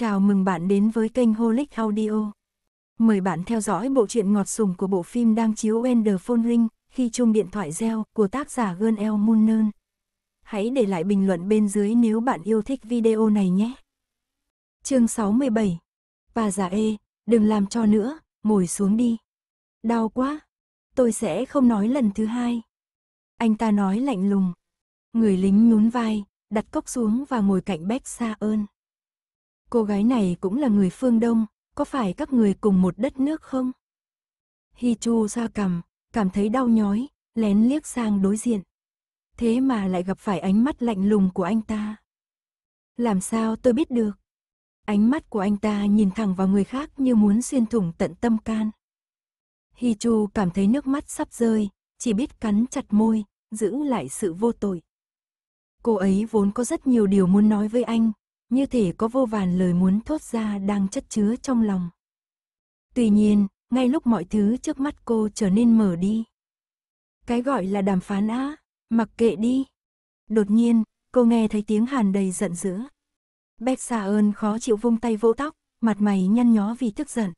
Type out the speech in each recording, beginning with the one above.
Chào mừng bạn đến với kênh Holic Audio. Mời bạn theo dõi bộ truyện ngọt sùng của bộ phim đang chiếu Ender Ring khi chuông điện thoại reo của tác giả Gơn El Munern. Hãy để lại bình luận bên dưới nếu bạn yêu thích video này nhé. Chương 67 Bà già ê, đừng làm cho nữa, ngồi xuống đi. Đau quá, tôi sẽ không nói lần thứ hai. Anh ta nói lạnh lùng. Người lính nhún vai, đặt cốc xuống và ngồi cạnh Beck Sa ơn. Cô gái này cũng là người phương Đông, có phải các người cùng một đất nước không? Hi Chu ra cằm, cảm thấy đau nhói, lén liếc sang đối diện. Thế mà lại gặp phải ánh mắt lạnh lùng của anh ta. Làm sao tôi biết được? Ánh mắt của anh ta nhìn thẳng vào người khác như muốn xuyên thủng tận tâm can. Hi Chu cảm thấy nước mắt sắp rơi, chỉ biết cắn chặt môi, giữ lại sự vô tội. Cô ấy vốn có rất nhiều điều muốn nói với anh, như thể có vô vàn lời muốn thốt ra đang chất chứa trong lòng. Tuy nhiên, ngay lúc mọi thứ trước mắt cô trở nên mở đi. Cái gọi là đàm phán á, mặc kệ đi. Đột nhiên, cô nghe thấy tiếng Hàn đầy giận dữ. Bách xà ơn khó chịu vung tay vỗ tóc, mặt mày nhăn nhó vì tức giận.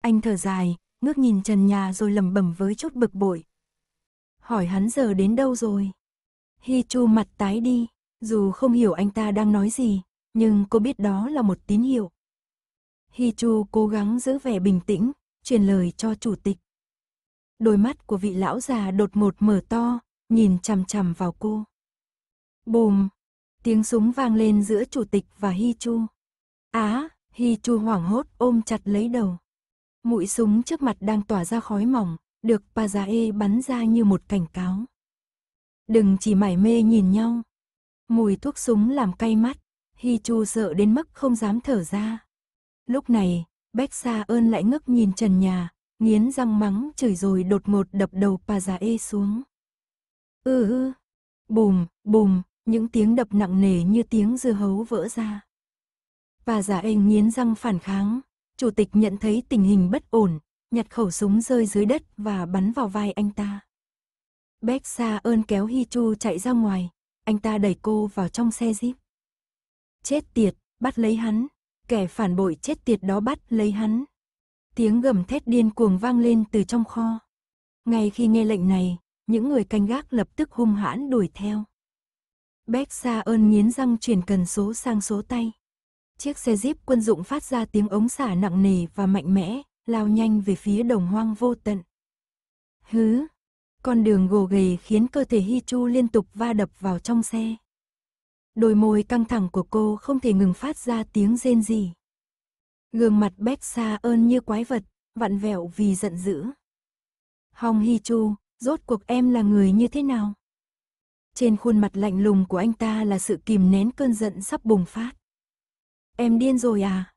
Anh thở dài, ngước nhìn trần nhà rồi lầm bẩm với chút bực bội. Hỏi hắn giờ đến đâu rồi? Hi Chu mặt tái đi, dù không hiểu anh ta đang nói gì, nhưng cô biết đó là một tín hiệu. Hi Chu cố gắng giữ vẻ bình tĩnh, truyền lời cho chủ tịch. Đôi mắt của vị lão già đột ngột mở to, nhìn chằm chằm vào cô. Bùm! Tiếng súng vang lên giữa chủ tịch và Hi Chu. Á, à, Hi Chu hoảng hốt ôm chặt lấy đầu. Mũi súng trước mặt đang tỏa ra khói mỏng, được Pazae bắn ra như một cảnh cáo. Đừng chỉ mải mê nhìn nhau. Mùi thuốc súng làm cay mắt. Hi Chu sợ đến mức không dám thở ra. Lúc này, Bách Sa ơn lại ngước nhìn trần nhà, nghiến răng mắng chửi rồi đột một đập đầu Pa già e xuống. Ừ ư, bùm, bùm, những tiếng đập nặng nề như tiếng dưa hấu vỡ ra. Bà già e nghiến răng phản kháng, chủ tịch nhận thấy tình hình bất ổn, nhặt khẩu súng rơi dưới đất và bắn vào vai anh ta. Bách Sa ơn kéo Hi Chu chạy ra ngoài, anh ta đẩy cô vào trong xe jeep chết tiệt, bắt lấy hắn, kẻ phản bội chết tiệt đó bắt lấy hắn. Tiếng gầm thét điên cuồng vang lên từ trong kho. Ngay khi nghe lệnh này, những người canh gác lập tức hung hãn đuổi theo. Bách Sa ơn nghiến răng chuyển cần số sang số tay. Chiếc xe jeep quân dụng phát ra tiếng ống xả nặng nề và mạnh mẽ, lao nhanh về phía đồng hoang vô tận. Hứ, con đường gồ ghề khiến cơ thể Hi Chu liên tục va đập vào trong xe đôi môi căng thẳng của cô không thể ngừng phát ra tiếng rên rỉ. Gương mặt Bách Sa ơn như quái vật, vặn vẹo vì giận dữ. Hong Hi Chu, rốt cuộc em là người như thế nào? Trên khuôn mặt lạnh lùng của anh ta là sự kìm nén cơn giận sắp bùng phát. Em điên rồi à?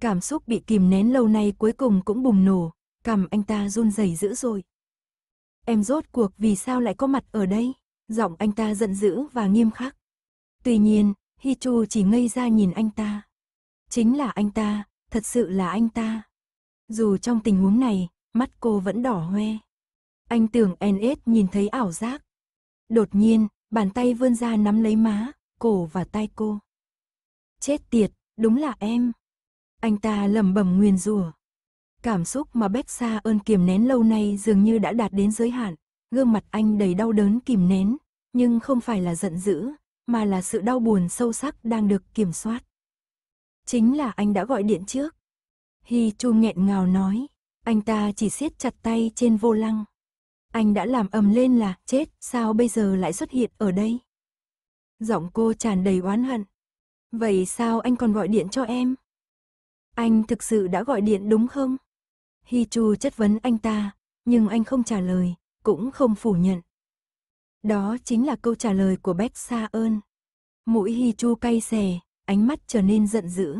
Cảm xúc bị kìm nén lâu nay cuối cùng cũng bùng nổ, cầm anh ta run rẩy dữ rồi. Em rốt cuộc vì sao lại có mặt ở đây? Giọng anh ta giận dữ và nghiêm khắc. Tuy nhiên, Hichu chỉ ngây ra nhìn anh ta. Chính là anh ta, thật sự là anh ta. Dù trong tình huống này, mắt cô vẫn đỏ hoe. Anh tưởng NS nhìn thấy ảo giác. Đột nhiên, bàn tay vươn ra nắm lấy má, cổ và tay cô. Chết tiệt, đúng là em. Anh ta lẩm bẩm nguyền rủa. Cảm xúc mà Bách Sa ơn kiềm nén lâu nay dường như đã đạt đến giới hạn. Gương mặt anh đầy đau đớn kìm nén, nhưng không phải là giận dữ, mà là sự đau buồn sâu sắc đang được kiểm soát. Chính là anh đã gọi điện trước. Hi Chu nghẹn ngào nói, anh ta chỉ siết chặt tay trên vô lăng. Anh đã làm ầm lên là chết, sao bây giờ lại xuất hiện ở đây? Giọng cô tràn đầy oán hận. Vậy sao anh còn gọi điện cho em? Anh thực sự đã gọi điện đúng không? Hi Chu chất vấn anh ta, nhưng anh không trả lời, cũng không phủ nhận. Đó chính là câu trả lời của Bách Sa ơn. Mũi Hi Chu cay xè, ánh mắt trở nên giận dữ.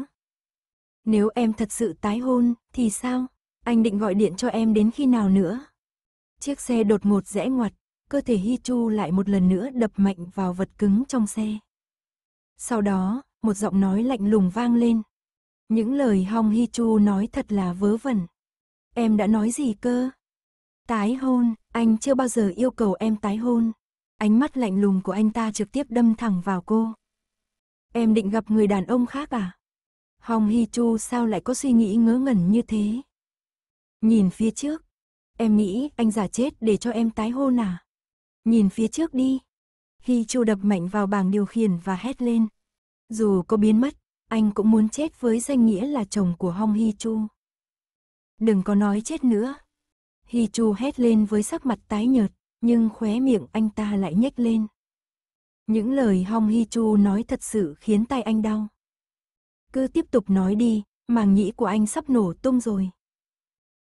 Nếu em thật sự tái hôn, thì sao? Anh định gọi điện cho em đến khi nào nữa? Chiếc xe đột ngột rẽ ngoặt, cơ thể Hi Chu lại một lần nữa đập mạnh vào vật cứng trong xe. Sau đó, một giọng nói lạnh lùng vang lên. Những lời Hong Hi Chu nói thật là vớ vẩn. Em đã nói gì cơ? Tái hôn, anh chưa bao giờ yêu cầu em tái hôn ánh mắt lạnh lùng của anh ta trực tiếp đâm thẳng vào cô. Em định gặp người đàn ông khác à? Hong Hi Chu sao lại có suy nghĩ ngớ ngẩn như thế? Nhìn phía trước, em nghĩ anh giả chết để cho em tái hôn à? Nhìn phía trước đi. Hi Chu đập mạnh vào bảng điều khiển và hét lên. Dù có biến mất, anh cũng muốn chết với danh nghĩa là chồng của Hong Hi Chu. Đừng có nói chết nữa. Hi Chu hét lên với sắc mặt tái nhợt nhưng khóe miệng anh ta lại nhếch lên. Những lời Hong Hi Chu nói thật sự khiến tay anh đau. Cứ tiếp tục nói đi, màng nhĩ của anh sắp nổ tung rồi.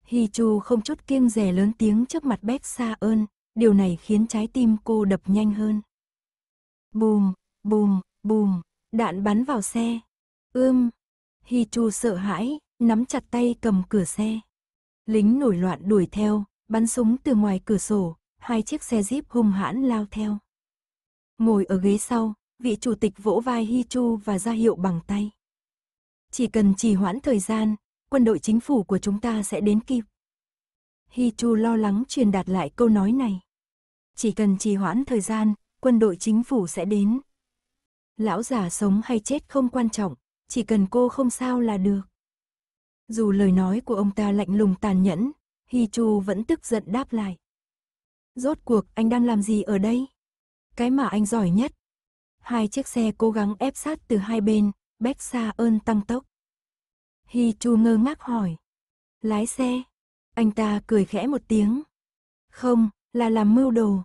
Hi Chu không chút kiêng rẻ lớn tiếng trước mặt Bách Sa ơn, điều này khiến trái tim cô đập nhanh hơn. Bùm, bùm, bùm, đạn bắn vào xe. Ưm, Hi Chu sợ hãi, nắm chặt tay cầm cửa xe. Lính nổi loạn đuổi theo, bắn súng từ ngoài cửa sổ, hai chiếc xe jeep hung hãn lao theo. Ngồi ở ghế sau, vị chủ tịch vỗ vai Hi Chu và ra hiệu bằng tay. Chỉ cần trì hoãn thời gian, quân đội chính phủ của chúng ta sẽ đến kịp. Hi Chu lo lắng truyền đạt lại câu nói này. Chỉ cần trì hoãn thời gian, quân đội chính phủ sẽ đến. Lão già sống hay chết không quan trọng, chỉ cần cô không sao là được. Dù lời nói của ông ta lạnh lùng tàn nhẫn, Hi Chu vẫn tức giận đáp lại. Rốt cuộc anh đang làm gì ở đây? Cái mà anh giỏi nhất. Hai chiếc xe cố gắng ép sát từ hai bên, Bách Sa ơn tăng tốc. Hi Chu ngơ ngác hỏi. Lái xe. Anh ta cười khẽ một tiếng. Không, là làm mưu đồ.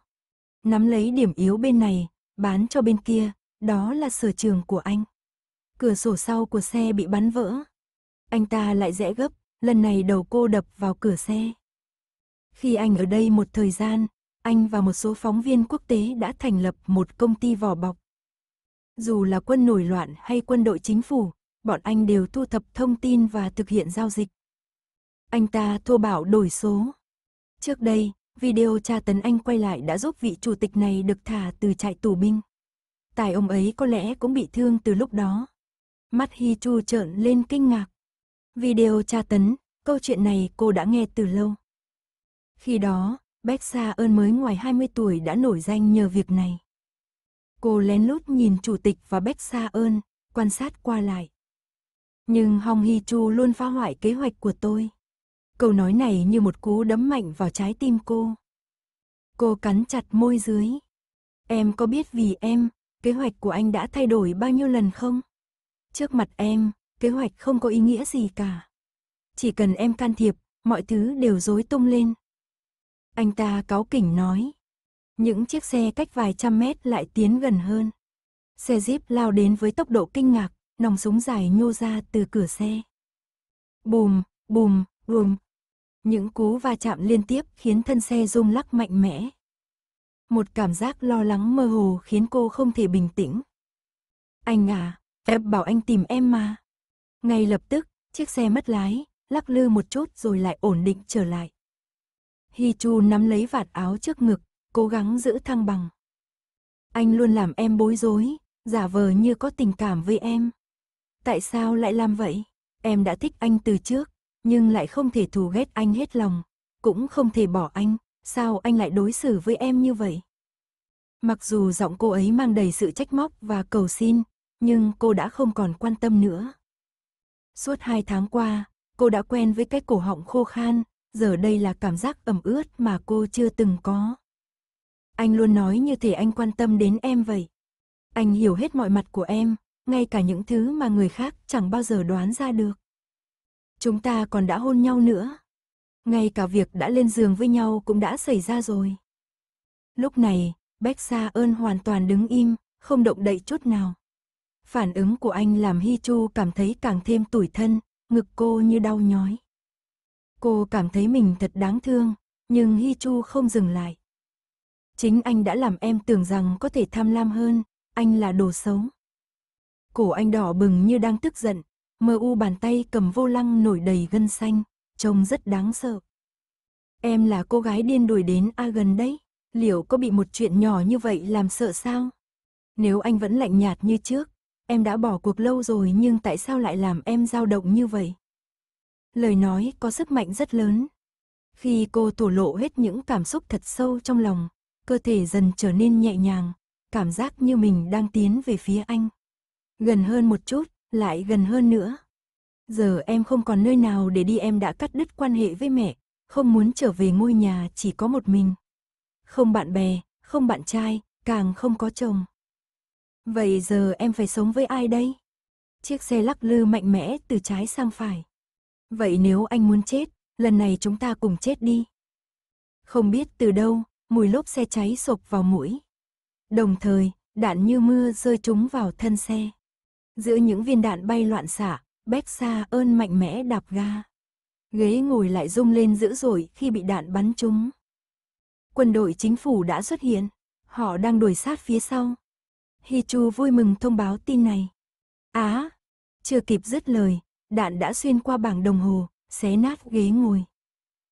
Nắm lấy điểm yếu bên này, bán cho bên kia, đó là sở trường của anh. Cửa sổ sau của xe bị bắn vỡ. Anh ta lại rẽ gấp, lần này đầu cô đập vào cửa xe. Khi anh ở đây một thời gian, anh và một số phóng viên quốc tế đã thành lập một công ty vỏ bọc. Dù là quân nổi loạn hay quân đội chính phủ, bọn anh đều thu thập thông tin và thực hiện giao dịch. Anh ta thua bảo đổi số. Trước đây, video tra tấn anh quay lại đã giúp vị chủ tịch này được thả từ trại tù binh. Tài ông ấy có lẽ cũng bị thương từ lúc đó. Mắt Hi Chu trợn lên kinh ngạc. Video tra tấn, câu chuyện này cô đã nghe từ lâu. Khi đó, Betsa ơn mới ngoài 20 tuổi đã nổi danh nhờ việc này. Cô lén lút nhìn chủ tịch và Betsa ơn, quan sát qua lại. Nhưng Hong Hi Chu luôn phá hoại kế hoạch của tôi. Câu nói này như một cú đấm mạnh vào trái tim cô. Cô cắn chặt môi dưới. Em có biết vì em, kế hoạch của anh đã thay đổi bao nhiêu lần không? Trước mặt em, kế hoạch không có ý nghĩa gì cả. Chỉ cần em can thiệp, mọi thứ đều rối tung lên, anh ta cáu kỉnh nói. Những chiếc xe cách vài trăm mét lại tiến gần hơn. Xe Jeep lao đến với tốc độ kinh ngạc, nòng súng dài nhô ra từ cửa xe. Bùm, bùm, bùm. Những cú va chạm liên tiếp khiến thân xe rung lắc mạnh mẽ. Một cảm giác lo lắng mơ hồ khiến cô không thể bình tĩnh. Anh à, em bảo anh tìm em mà. Ngay lập tức, chiếc xe mất lái, lắc lư một chút rồi lại ổn định trở lại. Hi Chu nắm lấy vạt áo trước ngực, cố gắng giữ thăng bằng. Anh luôn làm em bối rối, giả vờ như có tình cảm với em. Tại sao lại làm vậy? Em đã thích anh từ trước, nhưng lại không thể thù ghét anh hết lòng, cũng không thể bỏ anh, sao anh lại đối xử với em như vậy? Mặc dù giọng cô ấy mang đầy sự trách móc và cầu xin, nhưng cô đã không còn quan tâm nữa. Suốt hai tháng qua, cô đã quen với cái cổ họng khô khan, giờ đây là cảm giác ẩm ướt mà cô chưa từng có. Anh luôn nói như thể anh quan tâm đến em vậy. Anh hiểu hết mọi mặt của em, ngay cả những thứ mà người khác chẳng bao giờ đoán ra được. Chúng ta còn đã hôn nhau nữa. Ngay cả việc đã lên giường với nhau cũng đã xảy ra rồi. Lúc này, Bách Sa ơn hoàn toàn đứng im, không động đậy chút nào. Phản ứng của anh làm Hi Chu cảm thấy càng thêm tủi thân, ngực cô như đau nhói. Cô cảm thấy mình thật đáng thương, nhưng Hi Chu không dừng lại. Chính anh đã làm em tưởng rằng có thể tham lam hơn, anh là đồ xấu. Cổ anh đỏ bừng như đang tức giận, mơ u bàn tay cầm vô lăng nổi đầy gân xanh, trông rất đáng sợ. Em là cô gái điên đuổi đến A gần đấy, liệu có bị một chuyện nhỏ như vậy làm sợ sao? Nếu anh vẫn lạnh nhạt như trước, em đã bỏ cuộc lâu rồi nhưng tại sao lại làm em dao động như vậy? lời nói có sức mạnh rất lớn. Khi cô thổ lộ hết những cảm xúc thật sâu trong lòng, cơ thể dần trở nên nhẹ nhàng, cảm giác như mình đang tiến về phía anh. Gần hơn một chút, lại gần hơn nữa. Giờ em không còn nơi nào để đi em đã cắt đứt quan hệ với mẹ, không muốn trở về ngôi nhà chỉ có một mình. Không bạn bè, không bạn trai, càng không có chồng. Vậy giờ em phải sống với ai đây? Chiếc xe lắc lư mạnh mẽ từ trái sang phải. Vậy nếu anh muốn chết, lần này chúng ta cùng chết đi. Không biết từ đâu, mùi lốp xe cháy sộc vào mũi. Đồng thời, đạn như mưa rơi trúng vào thân xe. Giữa những viên đạn bay loạn xạ, Bách Sa ơn mạnh mẽ đạp ga. Ghế ngồi lại rung lên dữ dội khi bị đạn bắn trúng. Quân đội chính phủ đã xuất hiện, họ đang đuổi sát phía sau. Hi Chu vui mừng thông báo tin này. Á, chưa kịp dứt lời, Đạn đã xuyên qua bảng đồng hồ, xé nát ghế ngồi.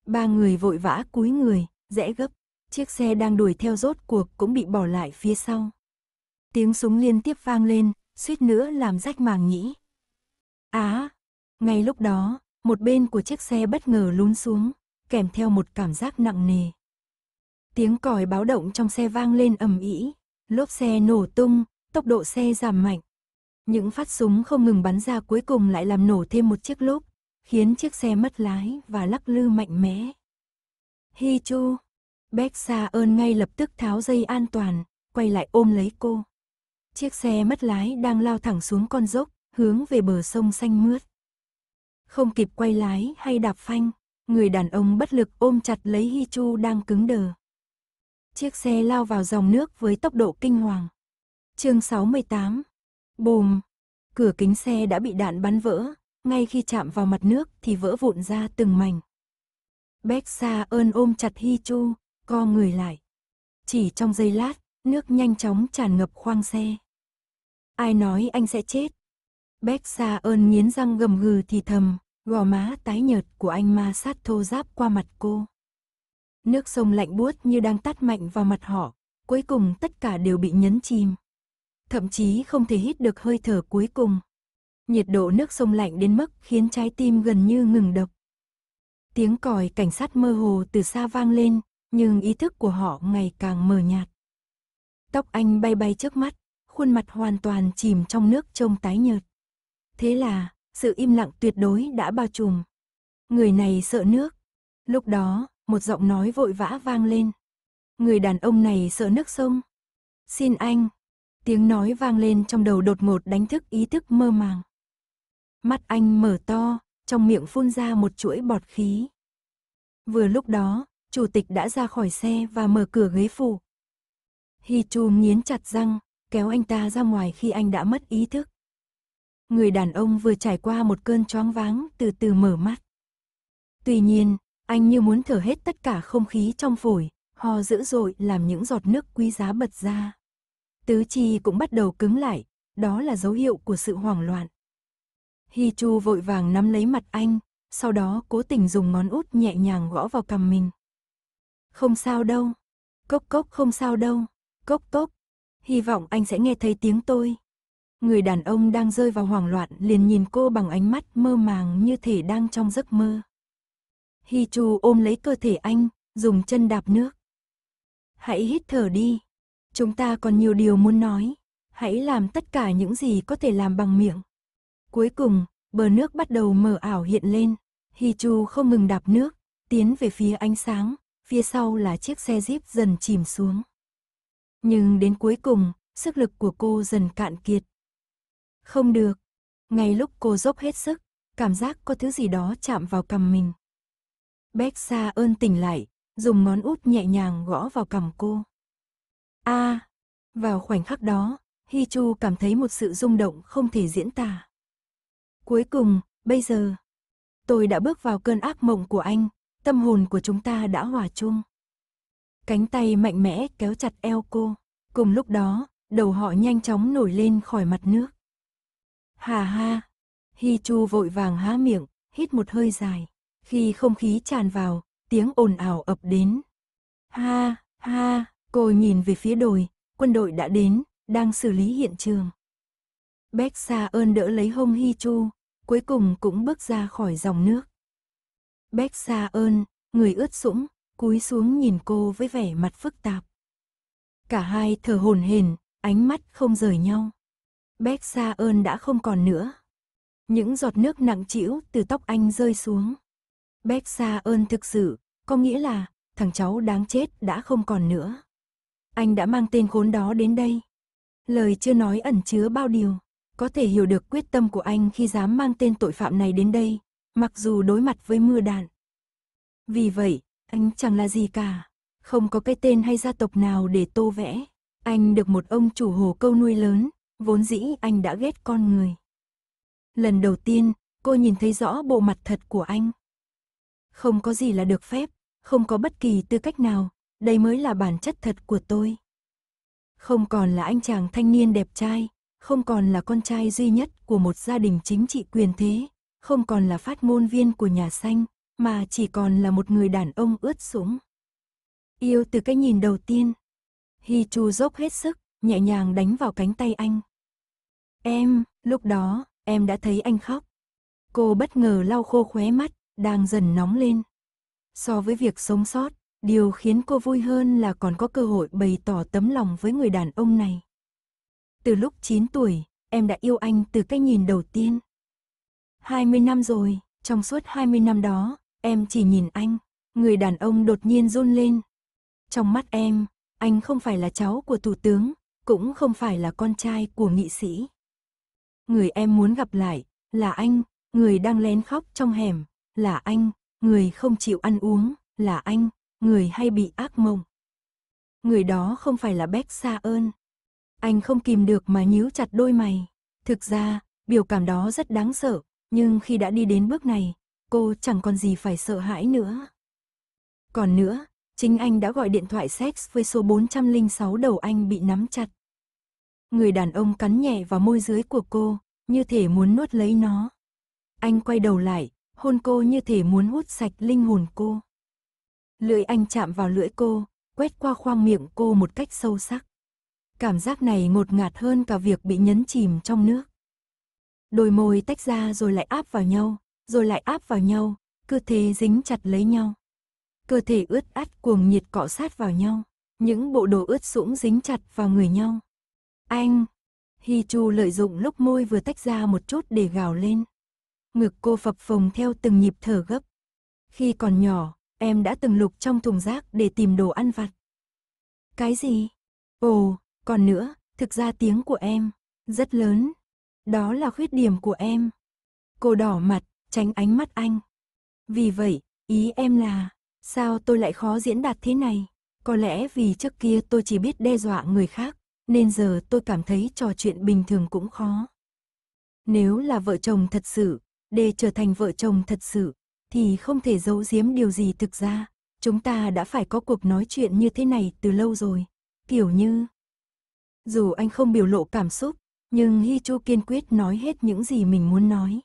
Ba người vội vã cúi người, rẽ gấp. Chiếc xe đang đuổi theo rốt cuộc cũng bị bỏ lại phía sau. Tiếng súng liên tiếp vang lên, suýt nữa làm rách màng nhĩ. Á! ngay lúc đó, một bên của chiếc xe bất ngờ lún xuống, kèm theo một cảm giác nặng nề. Tiếng còi báo động trong xe vang lên ầm ĩ, lốp xe nổ tung, tốc độ xe giảm mạnh. Những phát súng không ngừng bắn ra cuối cùng lại làm nổ thêm một chiếc lốp, khiến chiếc xe mất lái và lắc lư mạnh mẽ. Hi Chu, Bách Sa ơn ngay lập tức tháo dây an toàn, quay lại ôm lấy cô. Chiếc xe mất lái đang lao thẳng xuống con dốc, hướng về bờ sông xanh mướt. Không kịp quay lái hay đạp phanh, người đàn ông bất lực ôm chặt lấy Hi Chu đang cứng đờ. Chiếc xe lao vào dòng nước với tốc độ kinh hoàng. Chương 68 Bùm! Cửa kính xe đã bị đạn bắn vỡ, ngay khi chạm vào mặt nước thì vỡ vụn ra từng mảnh. Bách Sa ơn ôm chặt Hi Chu, co người lại. Chỉ trong giây lát, nước nhanh chóng tràn ngập khoang xe. Ai nói anh sẽ chết? Bách Sa ơn nghiến răng gầm gừ thì thầm, gò má tái nhợt của anh ma sát thô giáp qua mặt cô. Nước sông lạnh buốt như đang tắt mạnh vào mặt họ, cuối cùng tất cả đều bị nhấn chìm thậm chí không thể hít được hơi thở cuối cùng. Nhiệt độ nước sông lạnh đến mức khiến trái tim gần như ngừng đập. Tiếng còi cảnh sát mơ hồ từ xa vang lên, nhưng ý thức của họ ngày càng mờ nhạt. Tóc anh bay bay trước mắt, khuôn mặt hoàn toàn chìm trong nước trông tái nhợt. Thế là, sự im lặng tuyệt đối đã bao trùm. Người này sợ nước. Lúc đó, một giọng nói vội vã vang lên. Người đàn ông này sợ nước sông. Xin anh, Tiếng nói vang lên trong đầu đột ngột đánh thức ý thức mơ màng. Mắt anh mở to, trong miệng phun ra một chuỗi bọt khí. Vừa lúc đó, chủ tịch đã ra khỏi xe và mở cửa ghế phủ. Hi Chum nghiến chặt răng, kéo anh ta ra ngoài khi anh đã mất ý thức. Người đàn ông vừa trải qua một cơn choáng váng từ từ mở mắt. Tuy nhiên, anh như muốn thở hết tất cả không khí trong phổi, ho dữ dội làm những giọt nước quý giá bật ra. Tứ chi cũng bắt đầu cứng lại, đó là dấu hiệu của sự hoảng loạn. Hi Chu vội vàng nắm lấy mặt anh, sau đó cố tình dùng ngón út nhẹ nhàng gõ vào cằm mình. Không sao đâu, cốc cốc không sao đâu, cốc cốc, hy vọng anh sẽ nghe thấy tiếng tôi. Người đàn ông đang rơi vào hoảng loạn liền nhìn cô bằng ánh mắt mơ màng như thể đang trong giấc mơ. Hi Chu ôm lấy cơ thể anh, dùng chân đạp nước. Hãy hít thở đi. Chúng ta còn nhiều điều muốn nói. Hãy làm tất cả những gì có thể làm bằng miệng. Cuối cùng, bờ nước bắt đầu mờ ảo hiện lên. Hi Chu không ngừng đạp nước, tiến về phía ánh sáng, phía sau là chiếc xe jeep dần chìm xuống. Nhưng đến cuối cùng, sức lực của cô dần cạn kiệt. Không được. Ngay lúc cô dốc hết sức, cảm giác có thứ gì đó chạm vào cầm mình. bexa ơn tỉnh lại, dùng ngón út nhẹ nhàng gõ vào cầm cô a à, vào khoảnh khắc đó, Hi Chu cảm thấy một sự rung động không thể diễn tả. Cuối cùng, bây giờ, tôi đã bước vào cơn ác mộng của anh, tâm hồn của chúng ta đã hòa chung. Cánh tay mạnh mẽ kéo chặt eo cô, cùng lúc đó, đầu họ nhanh chóng nổi lên khỏi mặt nước. Hà ha, Hi Chu vội vàng há miệng, hít một hơi dài, khi không khí tràn vào, tiếng ồn ào ập đến. Ha, ha, Cô nhìn về phía đồi, quân đội đã đến, đang xử lý hiện trường. Bách Sa ơn đỡ lấy hông Hi Chu, cuối cùng cũng bước ra khỏi dòng nước. Bách Sa ơn, người ướt sũng, cúi xuống nhìn cô với vẻ mặt phức tạp. Cả hai thở hồn hển, ánh mắt không rời nhau. Bách Sa ơn đã không còn nữa. Những giọt nước nặng trĩu từ tóc anh rơi xuống. Bách Sa ơn thực sự, có nghĩa là thằng cháu đáng chết đã không còn nữa. Anh đã mang tên khốn đó đến đây. Lời chưa nói ẩn chứa bao điều. Có thể hiểu được quyết tâm của anh khi dám mang tên tội phạm này đến đây, mặc dù đối mặt với mưa đạn. Vì vậy, anh chẳng là gì cả. Không có cái tên hay gia tộc nào để tô vẽ. Anh được một ông chủ hồ câu nuôi lớn, vốn dĩ anh đã ghét con người. Lần đầu tiên, cô nhìn thấy rõ bộ mặt thật của anh. Không có gì là được phép, không có bất kỳ tư cách nào, đây mới là bản chất thật của tôi. Không còn là anh chàng thanh niên đẹp trai, không còn là con trai duy nhất của một gia đình chính trị quyền thế, không còn là phát ngôn viên của nhà xanh, mà chỉ còn là một người đàn ông ướt sũng. Yêu từ cái nhìn đầu tiên. Hi Chu dốc hết sức, nhẹ nhàng đánh vào cánh tay anh. Em, lúc đó, em đã thấy anh khóc. Cô bất ngờ lau khô khóe mắt, đang dần nóng lên. So với việc sống sót, Điều khiến cô vui hơn là còn có cơ hội bày tỏ tấm lòng với người đàn ông này. Từ lúc 9 tuổi, em đã yêu anh từ cái nhìn đầu tiên. 20 năm rồi, trong suốt 20 năm đó, em chỉ nhìn anh. Người đàn ông đột nhiên run lên. Trong mắt em, anh không phải là cháu của thủ tướng, cũng không phải là con trai của nghị sĩ. Người em muốn gặp lại, là anh, người đang lén khóc trong hẻm, là anh, người không chịu ăn uống, là anh, người hay bị ác mộng. Người đó không phải là Bách Sa ơn. Anh không kìm được mà nhíu chặt đôi mày. Thực ra, biểu cảm đó rất đáng sợ, nhưng khi đã đi đến bước này, cô chẳng còn gì phải sợ hãi nữa. Còn nữa, chính anh đã gọi điện thoại sex với số 406 đầu anh bị nắm chặt. Người đàn ông cắn nhẹ vào môi dưới của cô, như thể muốn nuốt lấy nó. Anh quay đầu lại, hôn cô như thể muốn hút sạch linh hồn cô. Lưỡi anh chạm vào lưỡi cô, quét qua khoang miệng cô một cách sâu sắc. Cảm giác này ngột ngạt hơn cả việc bị nhấn chìm trong nước. Đôi môi tách ra rồi lại áp vào nhau, rồi lại áp vào nhau, cơ thể dính chặt lấy nhau. Cơ thể ướt át cuồng nhiệt cọ sát vào nhau, những bộ đồ ướt sũng dính chặt vào người nhau. Anh! Hi Chu lợi dụng lúc môi vừa tách ra một chút để gào lên. Ngực cô phập phồng theo từng nhịp thở gấp. Khi còn nhỏ, em đã từng lục trong thùng rác để tìm đồ ăn vặt. Cái gì? Ồ, còn nữa, thực ra tiếng của em rất lớn. Đó là khuyết điểm của em. Cô đỏ mặt, tránh ánh mắt anh. Vì vậy, ý em là, sao tôi lại khó diễn đạt thế này? Có lẽ vì trước kia tôi chỉ biết đe dọa người khác, nên giờ tôi cảm thấy trò chuyện bình thường cũng khó. Nếu là vợ chồng thật sự, để trở thành vợ chồng thật sự, thì không thể giấu giếm điều gì thực ra. Chúng ta đã phải có cuộc nói chuyện như thế này từ lâu rồi. Kiểu như... Dù anh không biểu lộ cảm xúc, nhưng Hi Chu kiên quyết nói hết những gì mình muốn nói.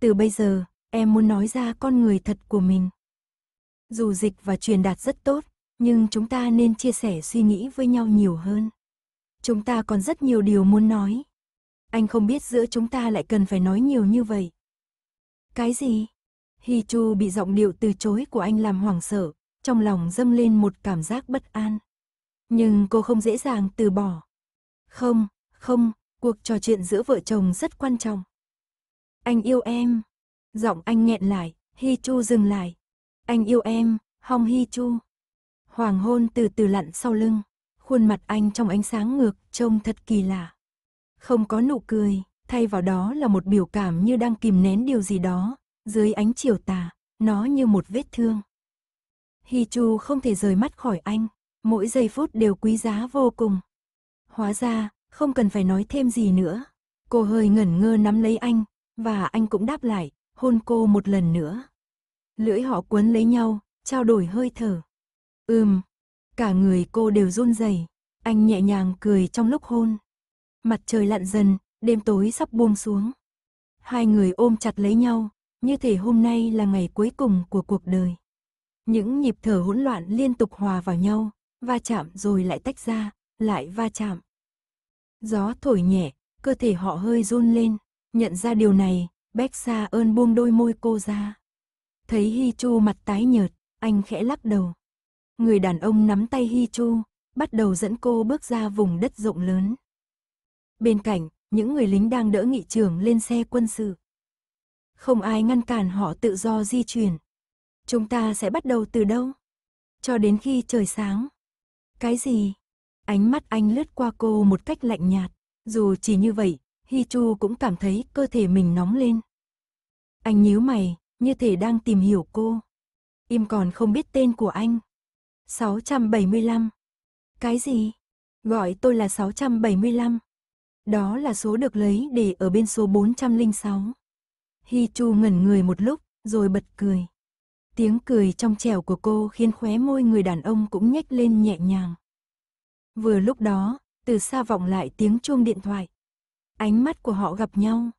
Từ bây giờ, em muốn nói ra con người thật của mình. Dù dịch và truyền đạt rất tốt, nhưng chúng ta nên chia sẻ suy nghĩ với nhau nhiều hơn. Chúng ta còn rất nhiều điều muốn nói. Anh không biết giữa chúng ta lại cần phải nói nhiều như vậy. Cái gì? Hi Chu bị giọng điệu từ chối của anh làm hoảng sợ, trong lòng dâng lên một cảm giác bất an. Nhưng cô không dễ dàng từ bỏ. Không, không, cuộc trò chuyện giữa vợ chồng rất quan trọng. Anh yêu em. Giọng anh nghẹn lại, Hi Chu dừng lại. Anh yêu em, Hong Hi Chu. Hoàng hôn từ từ lặn sau lưng, khuôn mặt anh trong ánh sáng ngược trông thật kỳ lạ. Không có nụ cười, thay vào đó là một biểu cảm như đang kìm nén điều gì đó, dưới ánh chiều tà, nó như một vết thương. Hi Chu không thể rời mắt khỏi anh, mỗi giây phút đều quý giá vô cùng. Hóa ra, không cần phải nói thêm gì nữa. Cô hơi ngẩn ngơ nắm lấy anh, và anh cũng đáp lại, hôn cô một lần nữa. Lưỡi họ quấn lấy nhau, trao đổi hơi thở. Ừm, cả người cô đều run rẩy. anh nhẹ nhàng cười trong lúc hôn. Mặt trời lặn dần, đêm tối sắp buông xuống. Hai người ôm chặt lấy nhau, như thể hôm nay là ngày cuối cùng của cuộc đời. Những nhịp thở hỗn loạn liên tục hòa vào nhau, va chạm rồi lại tách ra, lại va chạm. Gió thổi nhẹ, cơ thể họ hơi run lên, nhận ra điều này, Bách Sa ơn buông đôi môi cô ra. Thấy Hi Chu mặt tái nhợt, anh khẽ lắc đầu. Người đàn ông nắm tay Hi Chu, bắt đầu dẫn cô bước ra vùng đất rộng lớn. Bên cạnh, những người lính đang đỡ nghị trường lên xe quân sự không ai ngăn cản họ tự do di chuyển. Chúng ta sẽ bắt đầu từ đâu? Cho đến khi trời sáng. Cái gì? Ánh mắt anh lướt qua cô một cách lạnh nhạt. Dù chỉ như vậy, Hi Chu cũng cảm thấy cơ thể mình nóng lên. Anh nhíu mày, như thể đang tìm hiểu cô. Im còn không biết tên của anh. 675. Cái gì? Gọi tôi là 675. Đó là số được lấy để ở bên số 406. Hi Chu ngẩn người một lúc, rồi bật cười. Tiếng cười trong trẻo của cô khiến khóe môi người đàn ông cũng nhếch lên nhẹ nhàng. Vừa lúc đó, từ xa vọng lại tiếng chuông điện thoại. Ánh mắt của họ gặp nhau.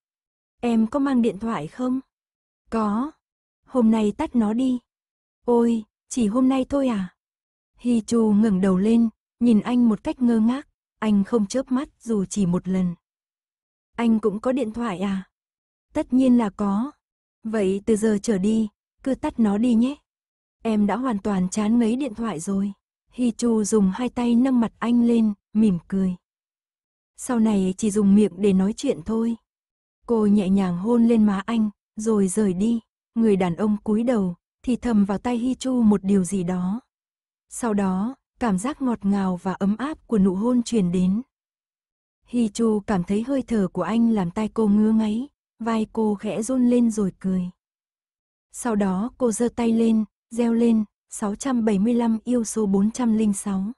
Em có mang điện thoại không? Có. Hôm nay tắt nó đi. Ôi, chỉ hôm nay thôi à? Hi Chu ngẩng đầu lên, nhìn anh một cách ngơ ngác. Anh không chớp mắt dù chỉ một lần. Anh cũng có điện thoại à? Tất nhiên là có. Vậy từ giờ trở đi, cứ tắt nó đi nhé. Em đã hoàn toàn chán ngấy điện thoại rồi. Hi Chu dùng hai tay nâng mặt anh lên, mỉm cười. Sau này chỉ dùng miệng để nói chuyện thôi. Cô nhẹ nhàng hôn lên má anh, rồi rời đi. Người đàn ông cúi đầu, thì thầm vào tay Hi Chu một điều gì đó. Sau đó, cảm giác ngọt ngào và ấm áp của nụ hôn truyền đến. Hi Chu cảm thấy hơi thở của anh làm tay cô ngứa ngáy, Vai cô khẽ run lên rồi cười. Sau đó cô giơ tay lên, reo lên, 675 yêu số 406.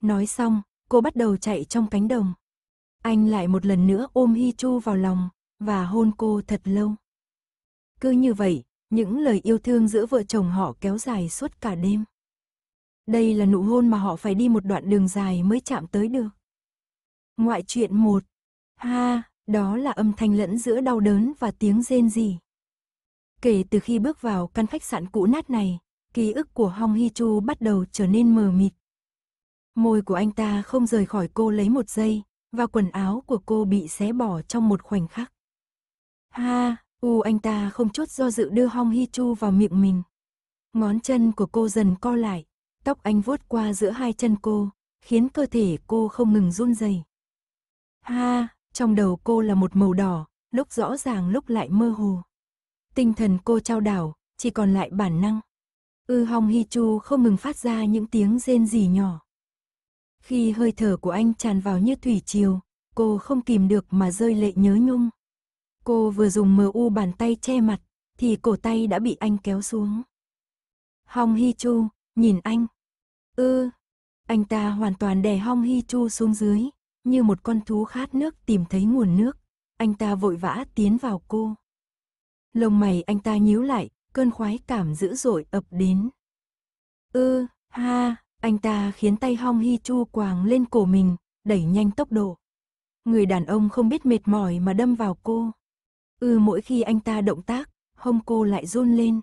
Nói xong, cô bắt đầu chạy trong cánh đồng. Anh lại một lần nữa ôm Hi Chu vào lòng, và hôn cô thật lâu. Cứ như vậy, những lời yêu thương giữa vợ chồng họ kéo dài suốt cả đêm. Đây là nụ hôn mà họ phải đi một đoạn đường dài mới chạm tới được. Ngoại truyện 1. Ha! Đó là âm thanh lẫn giữa đau đớn và tiếng rên rỉ. Kể từ khi bước vào căn khách sạn cũ nát này, ký ức của Hong Hi Chu bắt đầu trở nên mờ mịt. Môi của anh ta không rời khỏi cô lấy một giây, và quần áo của cô bị xé bỏ trong một khoảnh khắc. Ha, u anh ta không chút do dự đưa Hong Hi Chu vào miệng mình. Ngón chân của cô dần co lại, tóc anh vuốt qua giữa hai chân cô, khiến cơ thể cô không ngừng run rẩy. Ha, trong đầu cô là một màu đỏ, lúc rõ ràng lúc lại mơ hồ. Tinh thần cô trao đảo, chỉ còn lại bản năng. Ư hong hi chu không ngừng phát ra những tiếng rên rỉ nhỏ. Khi hơi thở của anh tràn vào như thủy triều, cô không kìm được mà rơi lệ nhớ nhung. Cô vừa dùng mờ u bàn tay che mặt, thì cổ tay đã bị anh kéo xuống. Hong Hi Chu, nhìn anh. Ư, anh ta hoàn toàn đè Hong Hi Chu xuống dưới, như một con thú khát nước tìm thấy nguồn nước. Anh ta vội vã tiến vào cô. Lông mày anh ta nhíu lại, cơn khoái cảm dữ dội ập đến. Ư, ừ, ha, anh ta khiến tay Hong Hi Chu quàng lên cổ mình, đẩy nhanh tốc độ. Người đàn ông không biết mệt mỏi mà đâm vào cô. Ư ừ, mỗi khi anh ta động tác, hông cô lại run lên.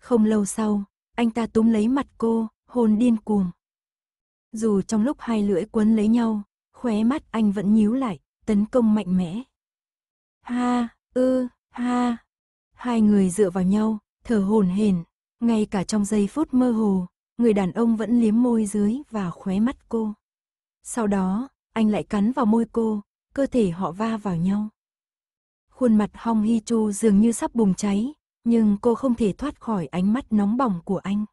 Không lâu sau, anh ta túm lấy mặt cô, hồn điên cuồng. Dù trong lúc hai lưỡi quấn lấy nhau, khóe mắt anh vẫn nhíu lại, tấn công mạnh mẽ. Ha, ư, ha. Hai người dựa vào nhau, thở hổn hển, ngay cả trong giây phút mơ hồ, người đàn ông vẫn liếm môi dưới và khóe mắt cô. Sau đó, anh lại cắn vào môi cô, cơ thể họ va vào nhau. Khuôn mặt Hong Hi Chu dường như sắp bùng cháy, nhưng cô không thể thoát khỏi ánh mắt nóng bỏng của anh.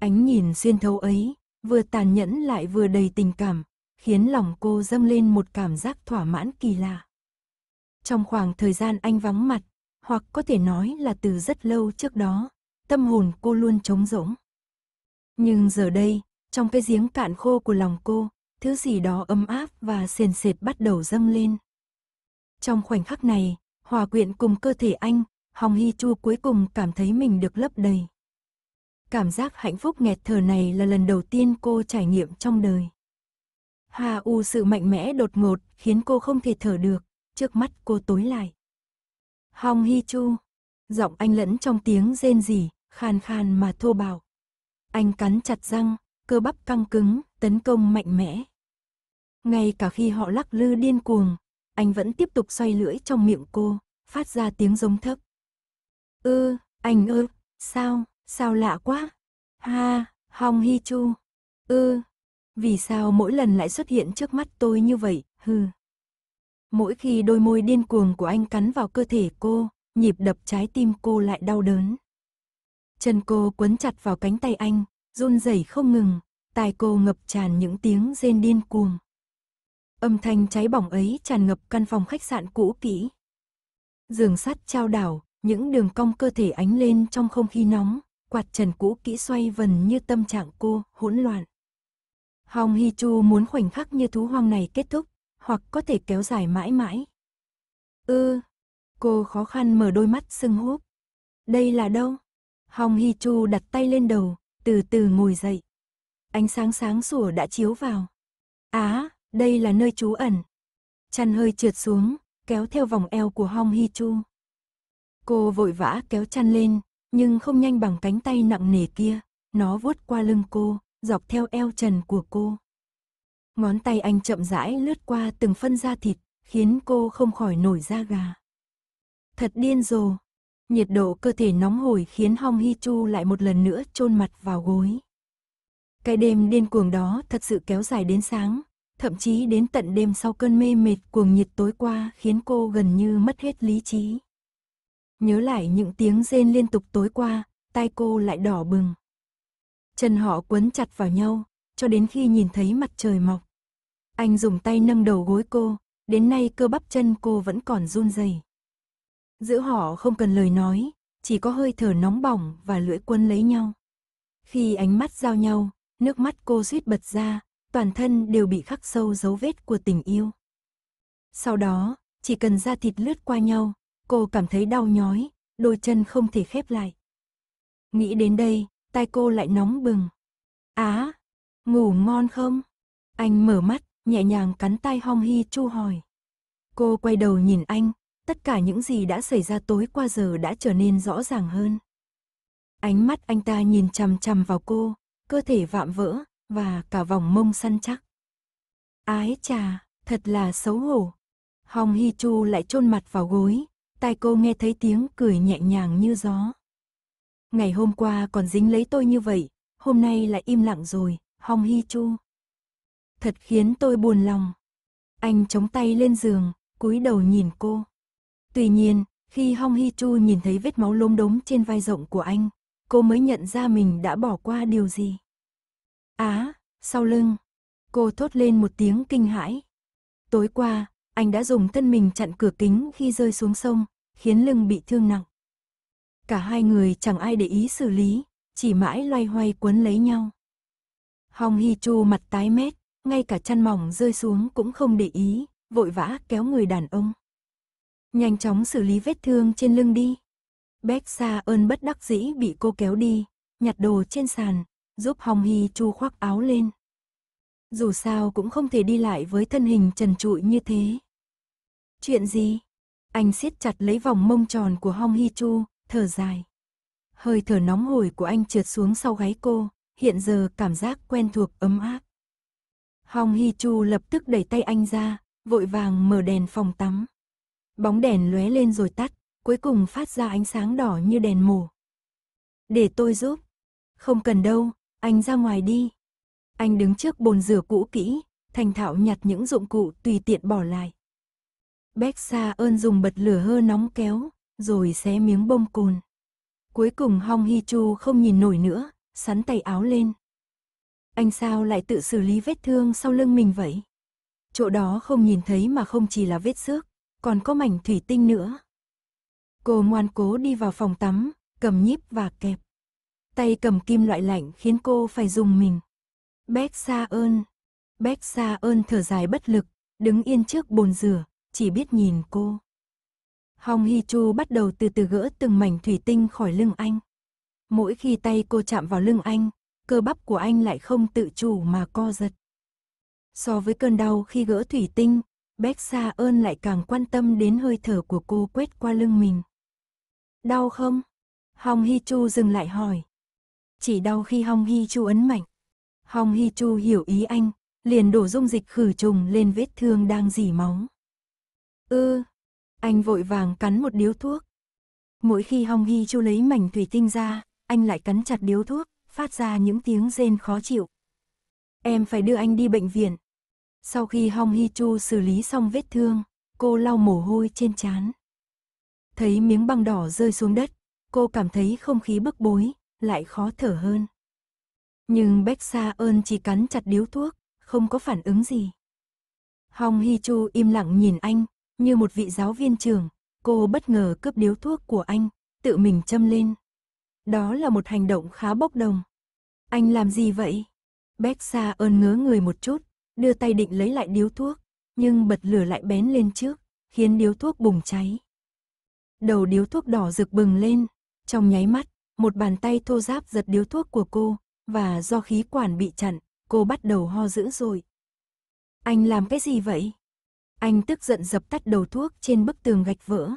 Ánh nhìn xuyên thấu ấy, vừa tàn nhẫn lại vừa đầy tình cảm, khiến lòng cô dâng lên một cảm giác thỏa mãn kỳ lạ. Trong khoảng thời gian anh vắng mặt, hoặc có thể nói là từ rất lâu trước đó, tâm hồn cô luôn trống rỗng. Nhưng giờ đây, trong cái giếng cạn khô của lòng cô, thứ gì đó ấm áp và sền sệt bắt đầu dâng lên. Trong khoảnh khắc này, hòa quyện cùng cơ thể anh, Hồng Hy Chu cuối cùng cảm thấy mình được lấp đầy. Cảm giác hạnh phúc nghẹt thở này là lần đầu tiên cô trải nghiệm trong đời. Hà U sự mạnh mẽ đột ngột khiến cô không thể thở được, trước mắt cô tối lại. Hong Hi Chu, giọng anh lẫn trong tiếng rên rỉ, khan khan mà thô bạo. Anh cắn chặt răng, cơ bắp căng cứng, tấn công mạnh mẽ. Ngay cả khi họ lắc lư điên cuồng, anh vẫn tiếp tục xoay lưỡi trong miệng cô, phát ra tiếng giống thấp. Ư, ừ, anh ư, sao, sao lạ quá. Ha, Hong Hi Chu. Ư, ừ, vì sao mỗi lần lại xuất hiện trước mắt tôi như vậy, hừ. Mỗi khi đôi môi điên cuồng của anh cắn vào cơ thể cô, nhịp đập trái tim cô lại đau đớn. Chân cô quấn chặt vào cánh tay anh, run rẩy không ngừng, tai cô ngập tràn những tiếng rên điên cuồng. Âm thanh cháy bỏng ấy tràn ngập căn phòng khách sạn cũ kỹ. Giường sắt trao đảo, những đường cong cơ thể ánh lên trong không khí nóng, quạt trần cũ kỹ xoay vần như tâm trạng cô, hỗn loạn. Hong Hi Chu muốn khoảnh khắc như thú hoang này kết thúc, hoặc có thể kéo dài mãi mãi. Ư, ừ, cô khó khăn mở đôi mắt sưng húp. Đây là đâu? Hong Hi Chu đặt tay lên đầu, từ từ ngồi dậy. Ánh sáng sáng sủa đã chiếu vào. Á, à, đây là nơi trú ẩn. Chăn hơi trượt xuống, kéo theo vòng eo của Hong Hi Chu. Cô vội vã kéo chăn lên, nhưng không nhanh bằng cánh tay nặng nề kia, nó vuốt qua lưng cô, dọc theo eo trần của cô. Ngón tay anh chậm rãi lướt qua từng phân da thịt, khiến cô không khỏi nổi da gà. Thật điên rồ. Nhiệt độ cơ thể nóng hổi khiến Hong Hi Chu lại một lần nữa chôn mặt vào gối. Cái đêm điên cuồng đó thật sự kéo dài đến sáng, thậm chí đến tận đêm sau cơn mê mệt cuồng nhiệt tối qua khiến cô gần như mất hết lý trí. Nhớ lại những tiếng rên liên tục tối qua, tai cô lại đỏ bừng. Chân họ quấn chặt vào nhau, cho đến khi nhìn thấy mặt trời mọc. Anh dùng tay nâng đầu gối cô, đến nay cơ bắp chân cô vẫn còn run rẩy. Giữa họ không cần lời nói, chỉ có hơi thở nóng bỏng và lưỡi quân lấy nhau. Khi ánh mắt giao nhau, nước mắt cô suýt bật ra, toàn thân đều bị khắc sâu dấu vết của tình yêu. Sau đó, chỉ cần da thịt lướt qua nhau, cô cảm thấy đau nhói, đôi chân không thể khép lại. Nghĩ đến đây, tai cô lại nóng bừng. Á, ngủ ngon không? Anh mở mắt, nhẹ nhàng cắn tay Hong Hi Chu hỏi. Cô quay đầu nhìn anh, tất cả những gì đã xảy ra tối qua giờ đã trở nên rõ ràng hơn. Ánh mắt anh ta nhìn chằm chằm vào cô, cơ thể vạm vỡ, và cả vòng mông săn chắc. Ái chà, thật là xấu hổ. Hong Hi Chu lại chôn mặt vào gối, tai cô nghe thấy tiếng cười nhẹ nhàng như gió ngày hôm qua còn dính lấy tôi như vậy, hôm nay lại im lặng rồi, Hong Hi Chu. Thật khiến tôi buồn lòng. Anh chống tay lên giường, cúi đầu nhìn cô. Tuy nhiên, khi Hong Hi Chu nhìn thấy vết máu lốm đốm trên vai rộng của anh, cô mới nhận ra mình đã bỏ qua điều gì. Á, à, sau lưng. Cô thốt lên một tiếng kinh hãi. Tối qua, anh đã dùng thân mình chặn cửa kính khi rơi xuống sông, khiến lưng bị thương nặng. Cả hai người chẳng ai để ý xử lý, chỉ mãi loay hoay cuốn lấy nhau. Hong Hi Chu mặt tái mét, ngay cả chăn mỏng rơi xuống cũng không để ý, vội vã kéo người đàn ông. Nhanh chóng xử lý vết thương trên lưng đi. Bách Sa ơn bất đắc dĩ bị cô kéo đi, nhặt đồ trên sàn, giúp Hong Hi Chu khoác áo lên. Dù sao cũng không thể đi lại với thân hình trần trụi như thế. Chuyện gì? Anh siết chặt lấy vòng mông tròn của Hong Hi Chu, thở dài. Hơi thở nóng hổi của anh trượt xuống sau gáy cô, hiện giờ cảm giác quen thuộc ấm áp. Hong Hi Chu lập tức đẩy tay anh ra, vội vàng mở đèn phòng tắm. Bóng đèn lóe lên rồi tắt, cuối cùng phát ra ánh sáng đỏ như đèn mù. Để tôi giúp. Không cần đâu, anh ra ngoài đi. Anh đứng trước bồn rửa cũ kỹ, thành thạo nhặt những dụng cụ tùy tiện bỏ lại. Bách Sa ơn dùng bật lửa hơ nóng kéo, rồi xé miếng bông cồn. Cuối cùng Hong Hi Chu không nhìn nổi nữa, sắn tay áo lên. Anh sao lại tự xử lý vết thương sau lưng mình vậy? Chỗ đó không nhìn thấy mà không chỉ là vết xước, còn có mảnh thủy tinh nữa. Cô ngoan cố đi vào phòng tắm, cầm nhíp và kẹp. Tay cầm kim loại lạnh khiến cô phải dùng mình. Bét xa ơn. Bét xa ơn thở dài bất lực, đứng yên trước bồn rửa, chỉ biết nhìn cô. Hong Hi Chu bắt đầu từ từ gỡ từng mảnh thủy tinh khỏi lưng anh. Mỗi khi tay cô chạm vào lưng anh, cơ bắp của anh lại không tự chủ mà co giật. So với cơn đau khi gỡ thủy tinh, Bách Sa ơn lại càng quan tâm đến hơi thở của cô quét qua lưng mình. Đau không? Hong Hi Chu dừng lại hỏi. Chỉ đau khi Hong Hi Chu ấn mạnh. Hong Hi Chu hiểu ý anh, liền đổ dung dịch khử trùng lên vết thương đang dỉ máu. ừ, anh vội vàng cắn một điếu thuốc. Mỗi khi Hong hi Chu lấy mảnh thủy tinh ra, anh lại cắn chặt điếu thuốc, phát ra những tiếng rên khó chịu. Em phải đưa anh đi bệnh viện. Sau khi Hong hi Chu xử lý xong vết thương, cô lau mồ hôi trên trán. Thấy miếng băng đỏ rơi xuống đất, cô cảm thấy không khí bức bối, lại khó thở hơn. Nhưng Bách Sa ơn chỉ cắn chặt điếu thuốc, không có phản ứng gì. Hong hi Chu im lặng nhìn anh, như một vị giáo viên trường, cô bất ngờ cướp điếu thuốc của anh, tự mình châm lên. Đó là một hành động khá bốc đồng. Anh làm gì vậy? Bách Sa ơn ngứa người một chút, đưa tay định lấy lại điếu thuốc, nhưng bật lửa lại bén lên trước, khiến điếu thuốc bùng cháy. Đầu điếu thuốc đỏ rực bừng lên, trong nháy mắt, một bàn tay thô giáp giật điếu thuốc của cô, và do khí quản bị chặn, cô bắt đầu ho dữ rồi. Anh làm cái gì vậy? Anh tức giận dập tắt đầu thuốc trên bức tường gạch vỡ.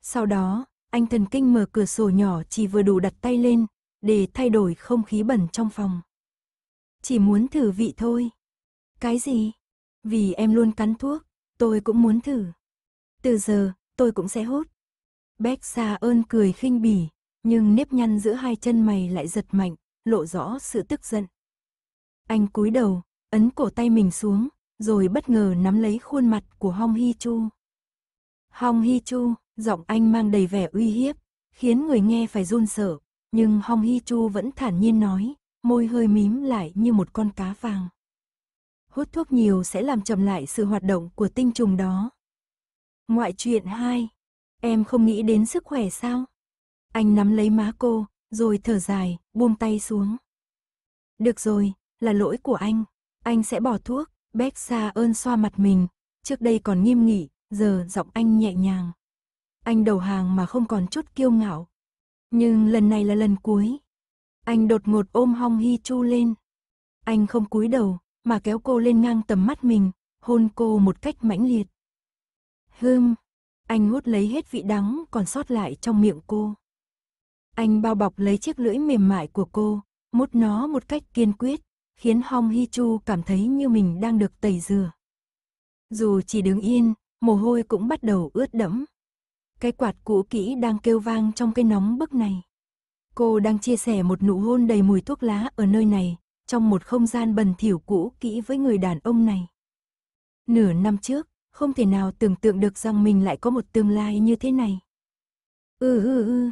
Sau đó, anh thần kinh mở cửa sổ nhỏ chỉ vừa đủ đặt tay lên, để thay đổi không khí bẩn trong phòng. Chỉ muốn thử vị thôi. Cái gì? Vì em luôn cắn thuốc, tôi cũng muốn thử. Từ giờ, tôi cũng sẽ hút. Bách xa ơn cười khinh bỉ, nhưng nếp nhăn giữa hai chân mày lại giật mạnh, lộ rõ sự tức giận. Anh cúi đầu, ấn cổ tay mình xuống, rồi bất ngờ nắm lấy khuôn mặt của Hong Hi Chu. Hong Hi Chu, giọng anh mang đầy vẻ uy hiếp, khiến người nghe phải run sợ, nhưng Hong Hi Chu vẫn thản nhiên nói, môi hơi mím lại như một con cá vàng. Hút thuốc nhiều sẽ làm chậm lại sự hoạt động của tinh trùng đó. Ngoại chuyện 2. Em không nghĩ đến sức khỏe sao? Anh nắm lấy má cô, rồi thở dài, buông tay xuống. Được rồi, là lỗi của anh. Anh sẽ bỏ thuốc. Bét xa ơn xoa mặt mình, trước đây còn nghiêm nghị, giờ giọng anh nhẹ nhàng. Anh đầu hàng mà không còn chút kiêu ngạo. Nhưng lần này là lần cuối. Anh đột ngột ôm Hong Hi Chu lên. Anh không cúi đầu, mà kéo cô lên ngang tầm mắt mình, hôn cô một cách mãnh liệt. Hơm, anh hút lấy hết vị đắng còn sót lại trong miệng cô. Anh bao bọc lấy chiếc lưỡi mềm mại của cô, mút nó một cách kiên quyết khiến Hong Hi Chu cảm thấy như mình đang được tẩy dừa. Dù chỉ đứng yên, mồ hôi cũng bắt đầu ướt đẫm. Cái quạt cũ kỹ đang kêu vang trong cái nóng bức này. Cô đang chia sẻ một nụ hôn đầy mùi thuốc lá ở nơi này, trong một không gian bẩn thỉu cũ kỹ với người đàn ông này. Nửa năm trước, không thể nào tưởng tượng được rằng mình lại có một tương lai như thế này. Ừ ừ ừ,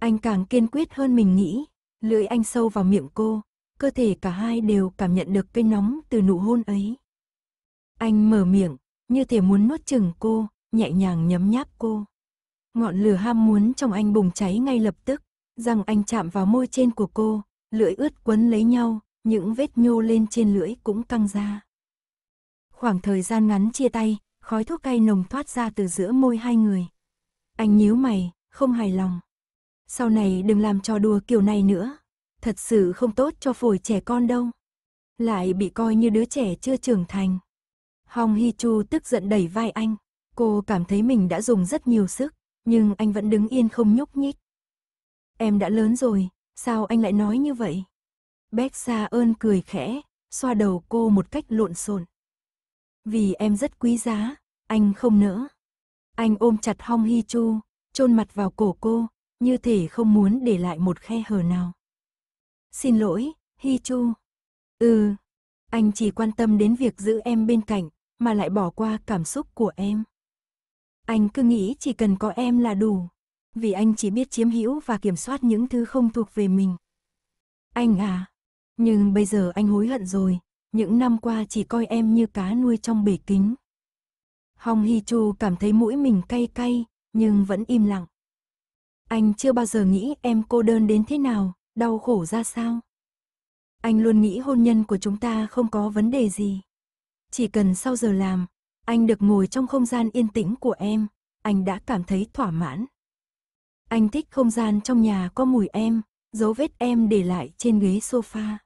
anh càng kiên quyết hơn mình nghĩ, lưỡi anh sâu vào miệng cô, cơ thể cả hai đều cảm nhận được cái nóng từ nụ hôn ấy. Anh mở miệng, như thể muốn nuốt chừng cô, nhẹ nhàng nhấm nháp cô. Ngọn lửa ham muốn trong anh bùng cháy ngay lập tức, rằng anh chạm vào môi trên của cô, lưỡi ướt quấn lấy nhau, những vết nhô lên trên lưỡi cũng căng ra. Khoảng thời gian ngắn chia tay, khói thuốc cay nồng thoát ra từ giữa môi hai người. Anh nhíu mày, không hài lòng. Sau này đừng làm trò đùa kiểu này nữa, thật sự không tốt cho phổi trẻ con đâu. Lại bị coi như đứa trẻ chưa trưởng thành. Hong Hi Chu tức giận đẩy vai anh. Cô cảm thấy mình đã dùng rất nhiều sức, nhưng anh vẫn đứng yên không nhúc nhích. Em đã lớn rồi, sao anh lại nói như vậy? Bách Sa ơn cười khẽ, xoa đầu cô một cách lộn xộn. Vì em rất quý giá, anh không nỡ. Anh ôm chặt Hong Hi Chu, chôn mặt vào cổ cô, như thể không muốn để lại một khe hở nào. Xin lỗi, Hi Chu. Ừ, anh chỉ quan tâm đến việc giữ em bên cạnh, mà lại bỏ qua cảm xúc của em. Anh cứ nghĩ chỉ cần có em là đủ, vì anh chỉ biết chiếm hữu và kiểm soát những thứ không thuộc về mình. Anh à, nhưng bây giờ anh hối hận rồi, những năm qua chỉ coi em như cá nuôi trong bể kính. Hong Hi Chu cảm thấy mũi mình cay cay, nhưng vẫn im lặng. Anh chưa bao giờ nghĩ em cô đơn đến thế nào, Đau khổ ra sao? Anh luôn nghĩ hôn nhân của chúng ta không có vấn đề gì. Chỉ cần sau giờ làm, anh được ngồi trong không gian yên tĩnh của em, anh đã cảm thấy thỏa mãn. Anh thích không gian trong nhà có mùi em, dấu vết em để lại trên ghế sofa.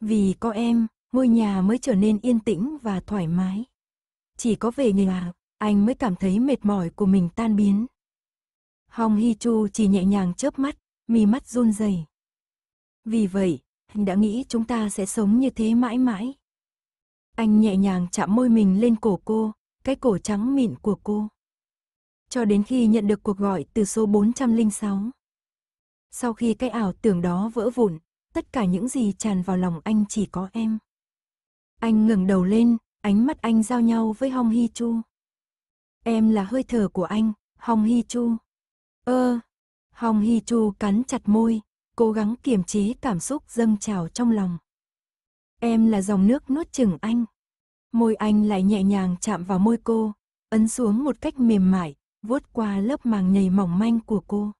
Vì có em, ngôi nhà mới trở nên yên tĩnh và thoải mái. Chỉ có về nhà, anh mới cảm thấy mệt mỏi của mình tan biến. Hong Hi Chu chỉ nhẹ nhàng chớp mắt, mi mắt run rẩy. Vì vậy, anh đã nghĩ chúng ta sẽ sống như thế mãi mãi. Anh nhẹ nhàng chạm môi mình lên cổ cô, cái cổ trắng mịn của cô. Cho đến khi nhận được cuộc gọi từ số 406. Sau khi cái ảo tưởng đó vỡ vụn, tất cả những gì tràn vào lòng anh chỉ có em. Anh ngẩng đầu lên, ánh mắt anh giao nhau với Hong Hi Chu. Em là hơi thở của anh, Hong Hi Chu. Ơ, ờ, Hong Hi Chu cắn chặt môi, cố gắng kiềm chế cảm xúc dâng trào trong lòng. Em là dòng nước nuốt chừng anh. Môi anh lại nhẹ nhàng chạm vào môi cô, ấn xuống một cách mềm mại, vuốt qua lớp màng nhầy mỏng manh của cô.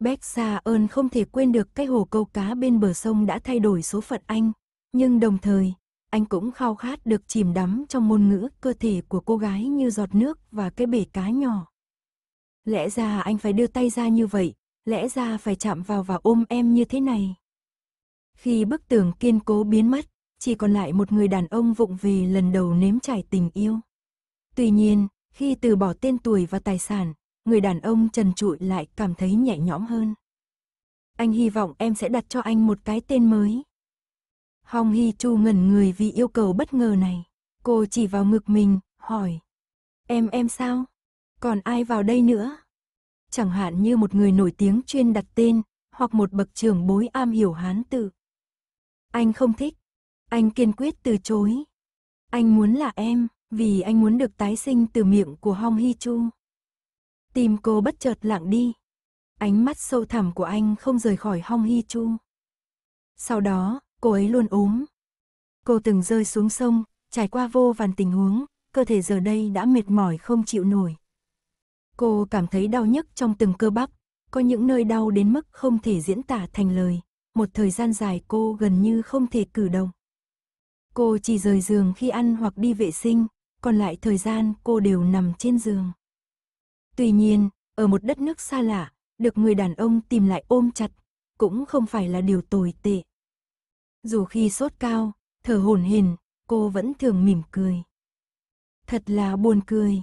Bách Sa ơn không thể quên được cái hồ câu cá bên bờ sông đã thay đổi số phận anh, nhưng đồng thời, anh cũng khao khát được chìm đắm trong ngôn ngữ cơ thể của cô gái như giọt nước và cái bể cá nhỏ. Lẽ ra anh phải đưa tay ra như vậy, lẽ ra phải chạm vào và ôm em như thế này. Khi bức tường kiên cố biến mất, chỉ còn lại một người đàn ông vụng về lần đầu nếm trải tình yêu. Tuy nhiên, khi từ bỏ tên tuổi và tài sản, người đàn ông trần trụi lại cảm thấy nhẹ nhõm hơn. Anh hy vọng em sẽ đặt cho anh một cái tên mới. Hong Hi Chu ngẩn người vì yêu cầu bất ngờ này. Cô chỉ vào ngực mình, hỏi. Em em sao? Còn ai vào đây nữa? Chẳng hạn như một người nổi tiếng chuyên đặt tên, hoặc một bậc trưởng bối am hiểu hán tự. Anh không thích. Anh kiên quyết từ chối. Anh muốn là em, vì anh muốn được tái sinh từ miệng của Hong Hi Chu. Tim cô bất chợt lặng đi. Ánh mắt sâu thẳm của anh không rời khỏi Hong Hi Chu. Sau đó, cô ấy luôn ốm. Cô từng rơi xuống sông, trải qua vô vàn tình huống, cơ thể giờ đây đã mệt mỏi không chịu nổi. Cô cảm thấy đau nhức trong từng cơ bắp, có những nơi đau đến mức không thể diễn tả thành lời. Một thời gian dài cô gần như không thể cử động. Cô chỉ rời giường khi ăn hoặc đi vệ sinh, còn lại thời gian cô đều nằm trên giường. Tuy nhiên, ở một đất nước xa lạ, được người đàn ông tìm lại ôm chặt, cũng không phải là điều tồi tệ. Dù khi sốt cao, thở hổn hển, cô vẫn thường mỉm cười. Thật là buồn cười.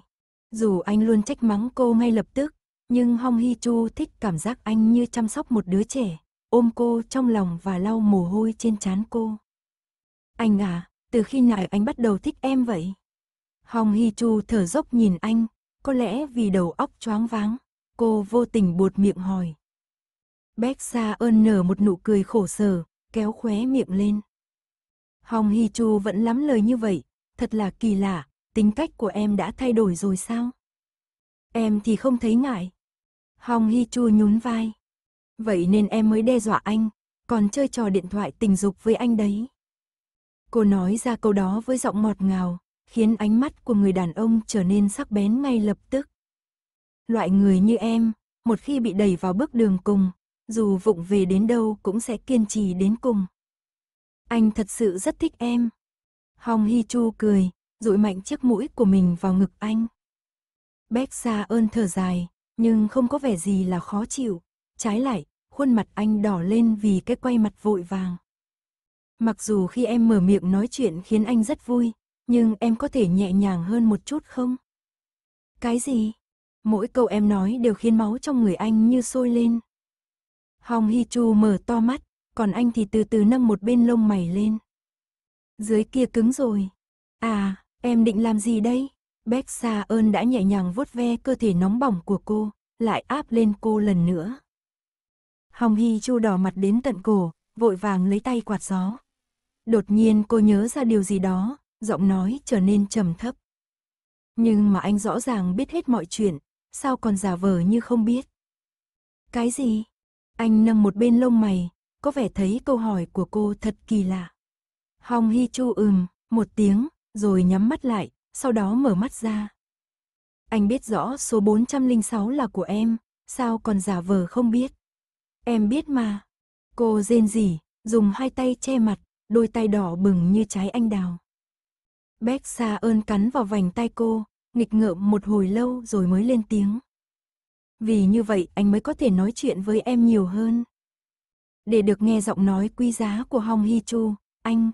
Dù anh luôn trách mắng cô ngay lập tức, nhưng Hong Hi Chu thích cảm giác anh như chăm sóc một đứa trẻ, ôm cô trong lòng và lau mồ hôi trên trán cô. Anh à, từ khi nào anh bắt đầu thích em vậy? Hong Hi Chu thở dốc nhìn anh, có lẽ vì đầu óc choáng váng, cô vô tình buột miệng hỏi. Bách Sa ơn nở một nụ cười khổ sở, kéo khóe miệng lên. Hong Hi Chu vẫn lắm lời như vậy, thật là kỳ lạ, tính cách của em đã thay đổi rồi sao? Em thì không thấy ngại. Hong Hi Chu nhún vai. Vậy nên em mới đe dọa anh, còn chơi trò điện thoại tình dục với anh đấy. Cô nói ra câu đó với giọng ngọt ngào, khiến ánh mắt của người đàn ông trở nên sắc bén ngay lập tức. Loại người như em, một khi bị đẩy vào bước đường cùng, dù vụng về đến đâu cũng sẽ kiên trì đến cùng. Anh thật sự rất thích em. Hong Hi Chu cười, dụi mạnh chiếc mũi của mình vào ngực anh. Bách Sa ơn thở dài, nhưng không có vẻ gì là khó chịu, trái lại, khuôn mặt anh đỏ lên vì cái quay mặt vội vàng. Mặc dù khi em mở miệng nói chuyện khiến anh rất vui, nhưng em có thể nhẹ nhàng hơn một chút không? Cái gì? Mỗi câu em nói đều khiến máu trong người anh như sôi lên. Hong Hi Chu mở to mắt, còn anh thì từ từ nâng một bên lông mày lên. Dưới kia cứng rồi. À, Em định làm gì đây? Bách Sa ơn đã nhẹ nhàng vuốt ve cơ thể nóng bỏng của cô, lại áp lên cô lần nữa. Hồng Hy Chu đỏ mặt đến tận cổ, vội vàng lấy tay quạt gió. Đột nhiên cô nhớ ra điều gì đó, giọng nói trở nên trầm thấp. Nhưng mà anh rõ ràng biết hết mọi chuyện, sao còn giả vờ như không biết? Cái gì? Anh nâng một bên lông mày, có vẻ thấy câu hỏi của cô thật kỳ lạ. Hồng Hy Chu ừm, một tiếng, rồi nhắm mắt lại, sau đó mở mắt ra. Anh biết rõ số 406 là của em, sao còn giả vờ không biết. Em biết mà. Cô rên rỉ, dùng hai tay che mặt, đôi tay đỏ bừng như trái anh đào. Bách xa ơn cắn vào vành tay cô, nghịch ngợm một hồi lâu rồi mới lên tiếng. Vì như vậy anh mới có thể nói chuyện với em nhiều hơn. Để được nghe giọng nói quý giá của Hong Hi Chu, anh...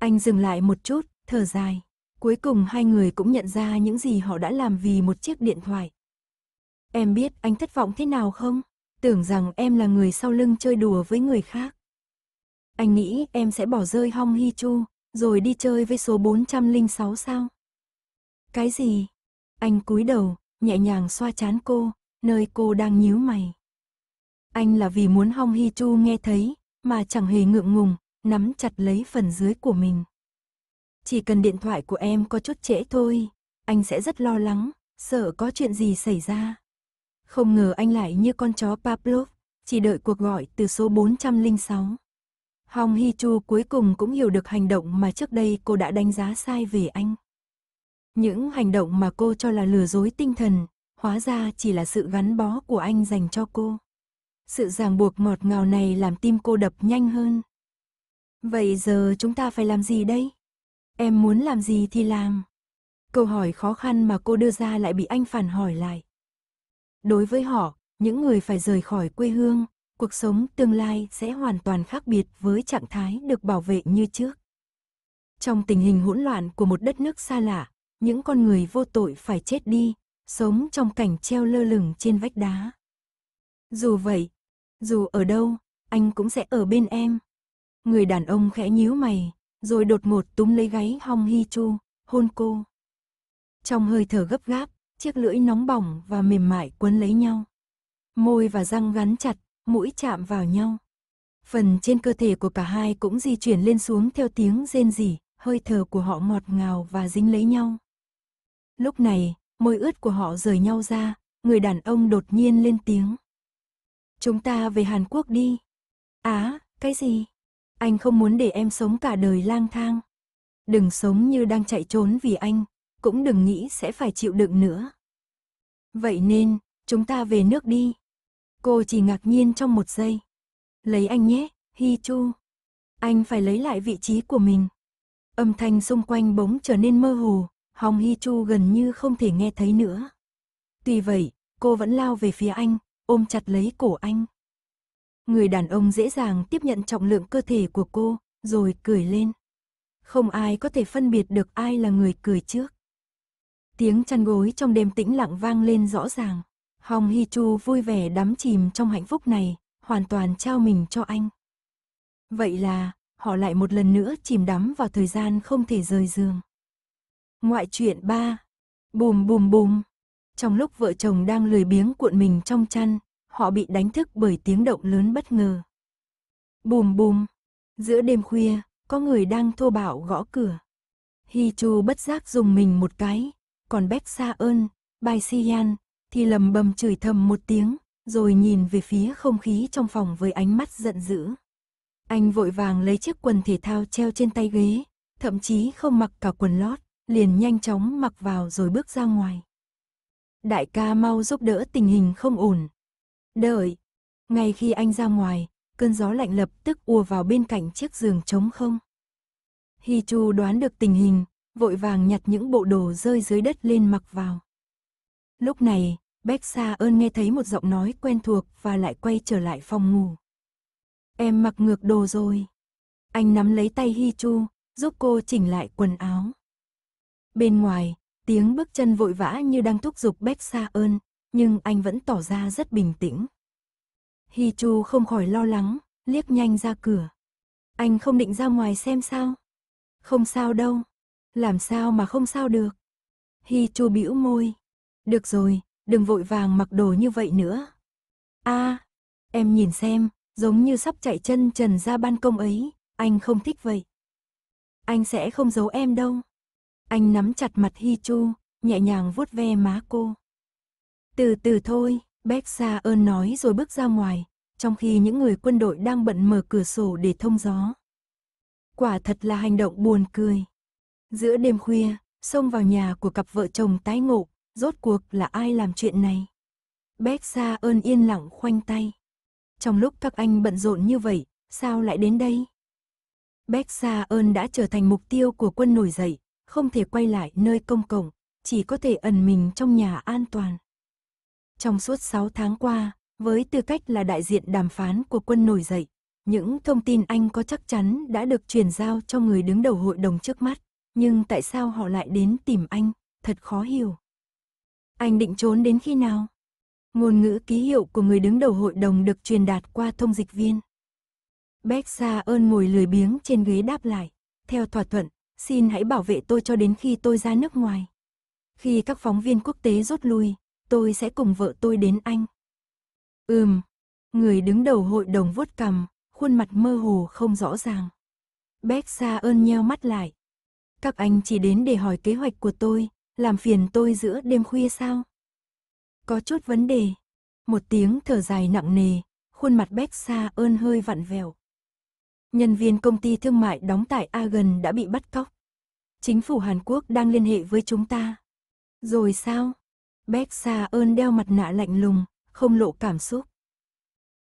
Anh dừng lại một chút, thở dài. Cuối cùng hai người cũng nhận ra những gì họ đã làm vì một chiếc điện thoại. Em biết anh thất vọng thế nào không? Tưởng rằng em là người sau lưng chơi đùa với người khác. Anh nghĩ em sẽ bỏ rơi Hong Hi Chu, rồi đi chơi với số 406 sao? Cái gì? Anh cúi đầu, nhẹ nhàng xoa chán cô, nơi cô đang nhíu mày. Anh là vì muốn Hong Hi Chu nghe thấy, mà chẳng hề ngượng ngùng, nắm chặt lấy phần dưới của mình. Chỉ cần điện thoại của em có chút trễ thôi, anh sẽ rất lo lắng, sợ có chuyện gì xảy ra. Không ngờ anh lại như con chó Pavlov, chỉ đợi cuộc gọi từ số 406. Hong Hi Chu cuối cùng cũng hiểu được hành động mà trước đây cô đã đánh giá sai về anh. Những hành động mà cô cho là lừa dối tinh thần, hóa ra chỉ là sự gắn bó của anh dành cho cô. Sự ràng buộc ngọt ngào này làm tim cô đập nhanh hơn. Vậy giờ chúng ta phải làm gì đây? Em muốn làm gì thì làm. Câu hỏi khó khăn mà cô đưa ra lại bị anh phản hỏi lại. Đối với họ, những người phải rời khỏi quê hương, cuộc sống tương lai sẽ hoàn toàn khác biệt với trạng thái được bảo vệ như trước. Trong tình hình hỗn loạn của một đất nước xa lạ, những con người vô tội phải chết đi, sống trong cảnh treo lơ lửng trên vách đá. Dù vậy, dù ở đâu, anh cũng sẽ ở bên em. Người đàn ông khẽ nhíu mày, rồi đột ngột túm lấy gáy Hong Hi Chu, hôn cô. Trong hơi thở gấp gáp, chiếc lưỡi nóng bỏng và mềm mại quấn lấy nhau. Môi và răng gắn chặt, mũi chạm vào nhau. Phần trên cơ thể của cả hai cũng di chuyển lên xuống theo tiếng rên rỉ, hơi thở của họ ngọt ngào và dính lấy nhau. Lúc này, môi ướt của họ rời nhau ra, người đàn ông đột nhiên lên tiếng. Chúng ta về Hàn Quốc đi. Á, cái gì? Anh không muốn để em sống cả đời lang thang. Đừng sống như đang chạy trốn vì anh, cũng đừng nghĩ sẽ phải chịu đựng nữa. Vậy nên, chúng ta về nước đi. Cô chỉ ngạc nhiên trong một giây. Lấy anh nhé, Hi Chu. Anh phải lấy lại vị trí của mình. Âm thanh xung quanh bỗng trở nên mơ hồ, Hong Hi Chu gần như không thể nghe thấy nữa. Tuy vậy, cô vẫn lao về phía anh, ôm chặt lấy cổ anh người đàn ông dễ dàng tiếp nhận trọng lượng cơ thể của cô, rồi cười lên. Không ai có thể phân biệt được ai là người cười trước. Tiếng chăn gối trong đêm tĩnh lặng vang lên rõ ràng. Hong Hi Chu vui vẻ đắm chìm trong hạnh phúc này, hoàn toàn trao mình cho anh. Vậy là, họ lại một lần nữa chìm đắm vào thời gian không thể rời giường. Ngoại truyện 3. Bùm bùm bùm. Trong lúc vợ chồng đang lười biếng cuộn mình trong chăn, họ bị đánh thức bởi tiếng động lớn bất ngờ. Bùm bùm, giữa đêm khuya, có người đang thô bạo gõ cửa. Hi Chu bất giác dùng mình một cái, còn Bách Sa ơn, Bai Si Yan, thì lầm bầm chửi thầm một tiếng, rồi nhìn về phía không khí trong phòng với ánh mắt giận dữ. Anh vội vàng lấy chiếc quần thể thao treo trên tay ghế, thậm chí không mặc cả quần lót, liền nhanh chóng mặc vào rồi bước ra ngoài. Đại ca mau giúp đỡ tình hình không ổn, Đợi. Ngay khi anh ra ngoài, cơn gió lạnh lập tức ùa vào bên cạnh chiếc giường trống không. Hi Chu đoán được tình hình, vội vàng nhặt những bộ đồ rơi dưới đất lên mặc vào. Lúc này, Bách Sa ơn nghe thấy một giọng nói quen thuộc và lại quay trở lại phòng ngủ. Em mặc ngược đồ rồi. Anh nắm lấy tay Hi Chu, giúp cô chỉnh lại quần áo. Bên ngoài, tiếng bước chân vội vã như đang thúc giục Bách Sa ơn, nhưng anh vẫn tỏ ra rất bình tĩnh. Hi Chu không khỏi lo lắng, liếc nhanh ra cửa. Anh không định ra ngoài xem sao? Không sao đâu. Làm sao mà không sao được? Hi Chu bĩu môi. Được rồi, đừng vội vàng mặc đồ như vậy nữa. A, à, em nhìn xem, giống như sắp chạy chân trần ra ban công ấy, anh không thích vậy. Anh sẽ không giấu em đâu. Anh nắm chặt mặt Hi Chu, nhẹ nhàng vuốt ve má cô. Từ từ thôi, Bách Sa ơn nói rồi bước ra ngoài, trong khi những người quân đội đang bận mở cửa sổ để thông gió. Quả thật là hành động buồn cười. Giữa đêm khuya, xông vào nhà của cặp vợ chồng tái ngộ, rốt cuộc là ai làm chuyện này? Bách Sa ơn yên lặng khoanh tay. Trong lúc các anh bận rộn như vậy, sao lại đến đây? Bách Sa ơn đã trở thành mục tiêu của quân nổi dậy, không thể quay lại nơi công cộng, chỉ có thể ẩn mình trong nhà an toàn. Trong suốt 6 tháng qua, với tư cách là đại diện đàm phán của quân nổi dậy, những thông tin anh có chắc chắn đã được truyền giao cho người đứng đầu hội đồng trước mắt, nhưng tại sao họ lại đến tìm anh, thật khó hiểu. Anh định trốn đến khi nào? Ngôn ngữ ký hiệu của người đứng đầu hội đồng được truyền đạt qua thông dịch viên. Beck Sa ơn ngồi lười biếng trên ghế đáp lại. Theo thỏa thuận, xin hãy bảo vệ tôi cho đến khi tôi ra nước ngoài. Khi các phóng viên quốc tế rút lui, tôi sẽ cùng vợ tôi đến anh. Ừm, người đứng đầu hội đồng vuốt cằm, khuôn mặt mơ hồ không rõ ràng. Bác Sa ơn nheo mắt lại. Các anh chỉ đến để hỏi kế hoạch của tôi, làm phiền tôi giữa đêm khuya sao? Có chút vấn đề. Một tiếng thở dài nặng nề, khuôn mặt Bác Sa ơn hơi vặn vẹo. Nhân viên công ty thương mại đóng tại Agen đã bị bắt cóc. Chính phủ Hàn Quốc đang liên hệ với chúng ta. Rồi sao? Bét xa ơn đeo mặt nạ lạnh lùng, không lộ cảm xúc.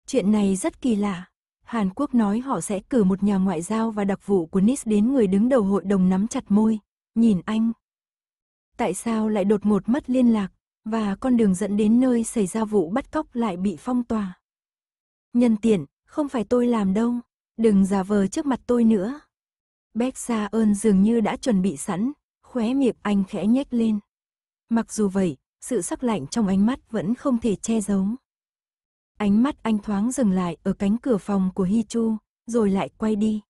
Chuyện này rất kỳ lạ. Hàn Quốc nói họ sẽ cử một nhà ngoại giao và đặc vụ của NIS đến người đứng đầu hội đồng nắm chặt môi, nhìn anh. Tại sao lại đột ngột mất liên lạc, và con đường dẫn đến nơi xảy ra vụ bắt cóc lại bị phong tỏa? Nhân tiện, không phải tôi làm đâu, đừng giả vờ trước mặt tôi nữa. Bét xa ơn dường như đã chuẩn bị sẵn, khóe miệng anh khẽ nhếch lên. Mặc dù vậy, sự sắc lạnh trong ánh mắt vẫn không thể che giấu. Ánh mắt anh thoáng dừng lại ở cánh cửa phòng của Hi Chu, rồi lại quay đi.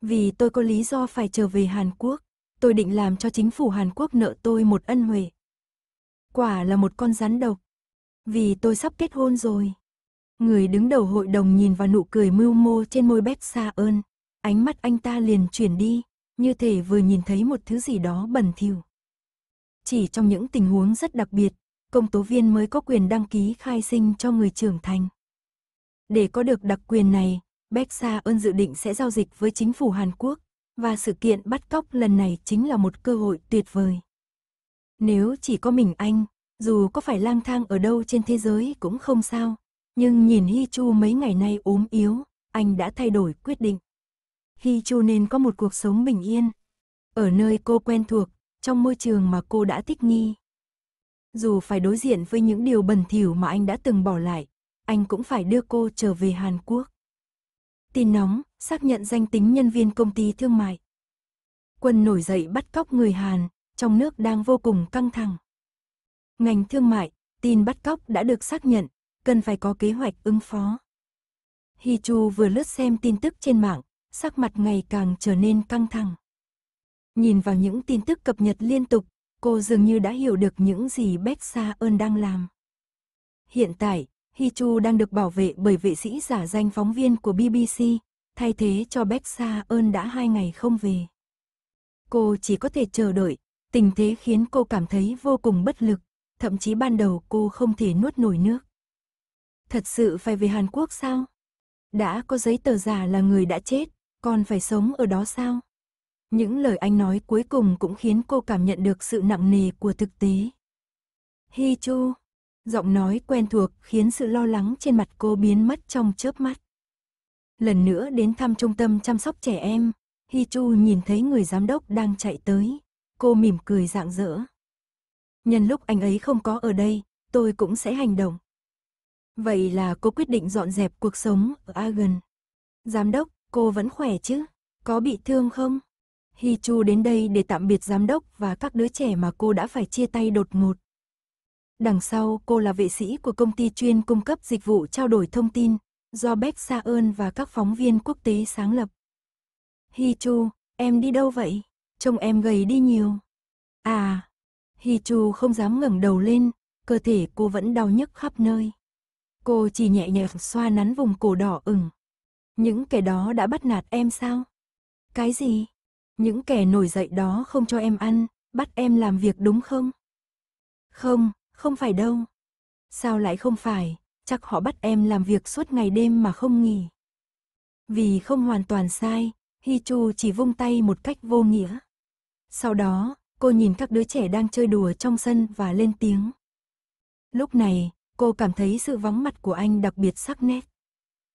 Vì tôi có lý do phải trở về Hàn Quốc, tôi định làm cho chính phủ Hàn Quốc nợ tôi một ân huệ. Quả là một con rắn độc. Vì tôi sắp kết hôn rồi. Người đứng đầu hội đồng nhìn vào nụ cười mưu mô trên môi bếp xa ơn. Ánh mắt anh ta liền chuyển đi, như thể vừa nhìn thấy một thứ gì đó bẩn thỉu chỉ trong những tình huống rất đặc biệt, công tố viên mới có quyền đăng ký khai sinh cho người trưởng thành. Để có được đặc quyền này, Bexa ơn dự định sẽ giao dịch với chính phủ Hàn Quốc, và sự kiện bắt cóc lần này chính là một cơ hội tuyệt vời. Nếu chỉ có mình anh, dù có phải lang thang ở đâu trên thế giới cũng không sao, nhưng nhìn Hi Chu mấy ngày nay ốm yếu, anh đã thay đổi quyết định. Hi Chu nên có một cuộc sống bình yên. Ở nơi cô quen thuộc, trong môi trường mà cô đã thích nghi. Dù phải đối diện với những điều bẩn thỉu mà anh đã từng bỏ lại, anh cũng phải đưa cô trở về Hàn Quốc. Tin nóng, xác nhận danh tính nhân viên công ty thương mại. Quân nổi dậy bắt cóc người Hàn, trong nước đang vô cùng căng thẳng. Ngành thương mại, tin bắt cóc đã được xác nhận, cần phải có kế hoạch ứng phó. Hi Chu vừa lướt xem tin tức trên mạng, sắc mặt ngày càng trở nên căng thẳng. Nhìn vào những tin tức cập nhật liên tục, cô dường như đã hiểu được những gì Bách Sa ơn đang làm. Hiện tại, Hi Chu đang được bảo vệ bởi vệ sĩ giả danh phóng viên của BBC, thay thế cho Bách Sa ơn đã hai ngày không về. Cô chỉ có thể chờ đợi, tình thế khiến cô cảm thấy vô cùng bất lực, thậm chí ban đầu cô không thể nuốt nổi nước. Thật sự phải về Hàn Quốc sao? Đã có giấy tờ giả là người đã chết, còn phải sống ở đó sao? Những lời anh nói cuối cùng cũng khiến cô cảm nhận được sự nặng nề của thực tế. Hi Chu, giọng nói quen thuộc khiến sự lo lắng trên mặt cô biến mất trong chớp mắt. Lần nữa đến thăm trung tâm chăm sóc trẻ em, Hi Chu nhìn thấy người giám đốc đang chạy tới. Cô mỉm cười rạng rỡ. Nhân lúc anh ấy không có ở đây, tôi cũng sẽ hành động. Vậy là cô quyết định dọn dẹp cuộc sống ở Agen. Giám đốc, cô vẫn khỏe chứ? Có bị thương không? Hi Chu đến đây để tạm biệt giám đốc và các đứa trẻ mà cô đã phải chia tay đột ngột. Đằng sau, cô là vệ sĩ của công ty chuyên cung cấp dịch vụ trao đổi thông tin, do Beck Sa ơn và các phóng viên quốc tế sáng lập. Hi Chu, em đi đâu vậy? Trông em gầy đi nhiều. À, Hi Chu không dám ngẩng đầu lên, cơ thể cô vẫn đau nhức khắp nơi. Cô chỉ nhẹ nhàng xoa nắn vùng cổ đỏ ửng. Những kẻ đó đã bắt nạt em sao? Cái gì? Những kẻ nổi dậy đó không cho em ăn, bắt em làm việc đúng không? Không, không phải đâu. Sao lại không phải, chắc họ bắt em làm việc suốt ngày đêm mà không nghỉ. Vì không hoàn toàn sai, Hi Chu chỉ vung tay một cách vô nghĩa. Sau đó, cô nhìn các đứa trẻ đang chơi đùa trong sân và lên tiếng. Lúc này, cô cảm thấy sự vắng mặt của anh đặc biệt sắc nét.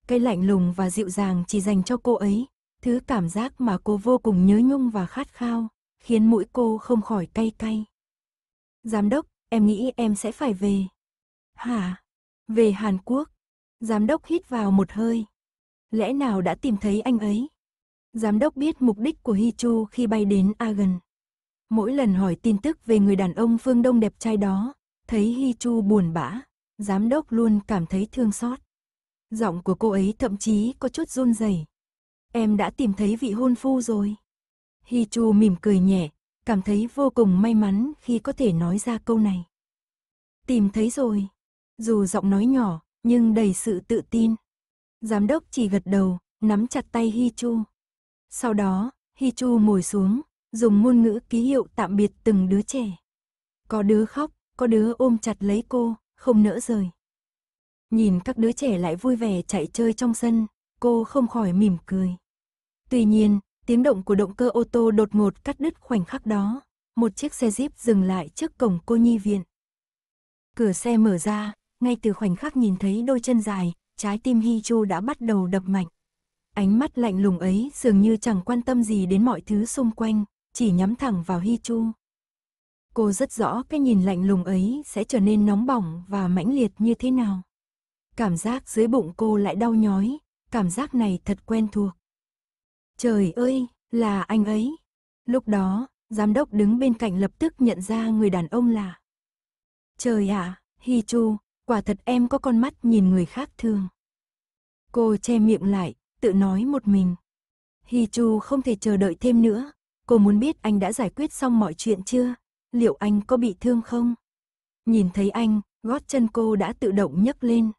Cây lạnh lùng và dịu dàng chỉ dành cho cô ấy, Thứ cảm giác mà cô vô cùng nhớ nhung và khát khao, khiến mũi cô không khỏi cay cay. Giám đốc, em nghĩ em sẽ phải về. Hả? Về Hàn Quốc? Giám đốc hít vào một hơi. Lẽ nào đã tìm thấy anh ấy? Giám đốc biết mục đích của Hi Chu khi bay đến Agen. Mỗi lần hỏi tin tức về người đàn ông phương Đông đẹp trai đó, thấy Hi Chu buồn bã, giám đốc luôn cảm thấy thương xót. Giọng của cô ấy thậm chí có chút run rẩy em đã tìm thấy vị hôn phu rồi. Hi Chu mỉm cười nhẹ, cảm thấy vô cùng may mắn khi có thể nói ra câu này. Tìm thấy rồi. Dù giọng nói nhỏ, nhưng đầy sự tự tin. Giám đốc chỉ gật đầu, nắm chặt tay Hi Chu. Sau đó, Hi Chu ngồi xuống, dùng ngôn ngữ ký hiệu tạm biệt từng đứa trẻ. Có đứa khóc, có đứa ôm chặt lấy cô, không nỡ rời. Nhìn các đứa trẻ lại vui vẻ chạy chơi trong sân, cô không khỏi mỉm cười. Tuy nhiên, tiếng động của động cơ ô tô đột ngột cắt đứt khoảnh khắc đó. Một chiếc xe Jeep dừng lại trước cổng cô nhi viện. Cửa xe mở ra, ngay từ khoảnh khắc nhìn thấy đôi chân dài, trái tim Hi Chu đã bắt đầu đập mạnh. Ánh mắt lạnh lùng ấy dường như chẳng quan tâm gì đến mọi thứ xung quanh, chỉ nhắm thẳng vào Hi Chu. Cô rất rõ cái nhìn lạnh lùng ấy sẽ trở nên nóng bỏng và mãnh liệt như thế nào. Cảm giác dưới bụng cô lại đau nhói, cảm giác này thật quen thuộc. Trời ơi, là anh ấy. Lúc đó, giám đốc đứng bên cạnh lập tức nhận ra người đàn ông là. Trời ạ, Hi Chu, quả thật em có con mắt nhìn người khác thương. Cô che miệng lại, tự nói một mình. Hi Chu không thể chờ đợi thêm nữa, cô muốn biết anh đã giải quyết xong mọi chuyện chưa, liệu anh có bị thương không? Nhìn thấy anh, gót chân cô đã tự động nhấc lên.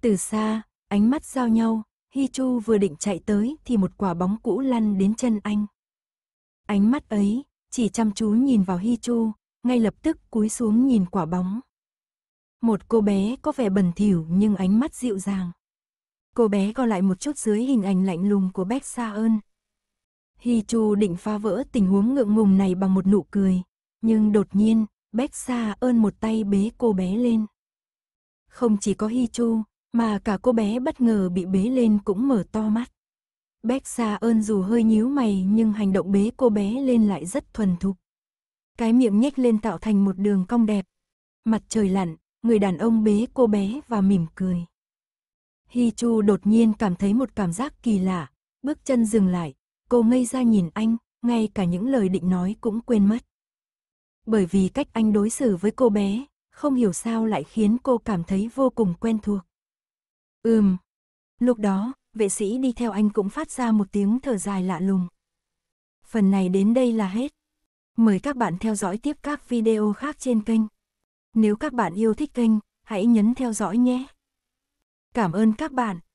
Từ xa, ánh mắt giao nhau, Hi Chu vừa định chạy tới thì một quả bóng cũ lăn đến chân anh. Ánh mắt ấy chỉ chăm chú nhìn vào Hi Chu, ngay lập tức cúi xuống nhìn quả bóng. Một cô bé có vẻ bẩn thỉu nhưng ánh mắt dịu dàng. Cô bé co lại một chút dưới hình ảnh lạnh lùng của Bách Sa ơn. Hi Chu định phá vỡ tình huống ngượng ngùng này bằng một nụ cười, nhưng đột nhiên, Bách Sa ơn một tay bế cô bé lên. Không chỉ có Hi Chu, mà cả cô bé bất ngờ bị bế lên cũng mở to mắt. Bách xa ơn dù hơi nhíu mày nhưng hành động bế cô bé lên lại rất thuần thục. Cái miệng nhếch lên tạo thành một đường cong đẹp. Mặt trời lặn, người đàn ông bế cô bé và mỉm cười. Hi Chu đột nhiên cảm thấy một cảm giác kỳ lạ, bước chân dừng lại, cô ngây ra nhìn anh, ngay cả những lời định nói cũng quên mất. Bởi vì cách anh đối xử với cô bé, không hiểu sao lại khiến cô cảm thấy vô cùng quen thuộc. Ừm. Lúc đó, vệ sĩ đi theo anh cũng phát ra một tiếng thở dài lạ lùng. Phần này đến đây là hết. Mời các bạn theo dõi tiếp các video khác trên kênh. Nếu các bạn yêu thích kênh, hãy nhấn theo dõi nhé. Cảm ơn các bạn.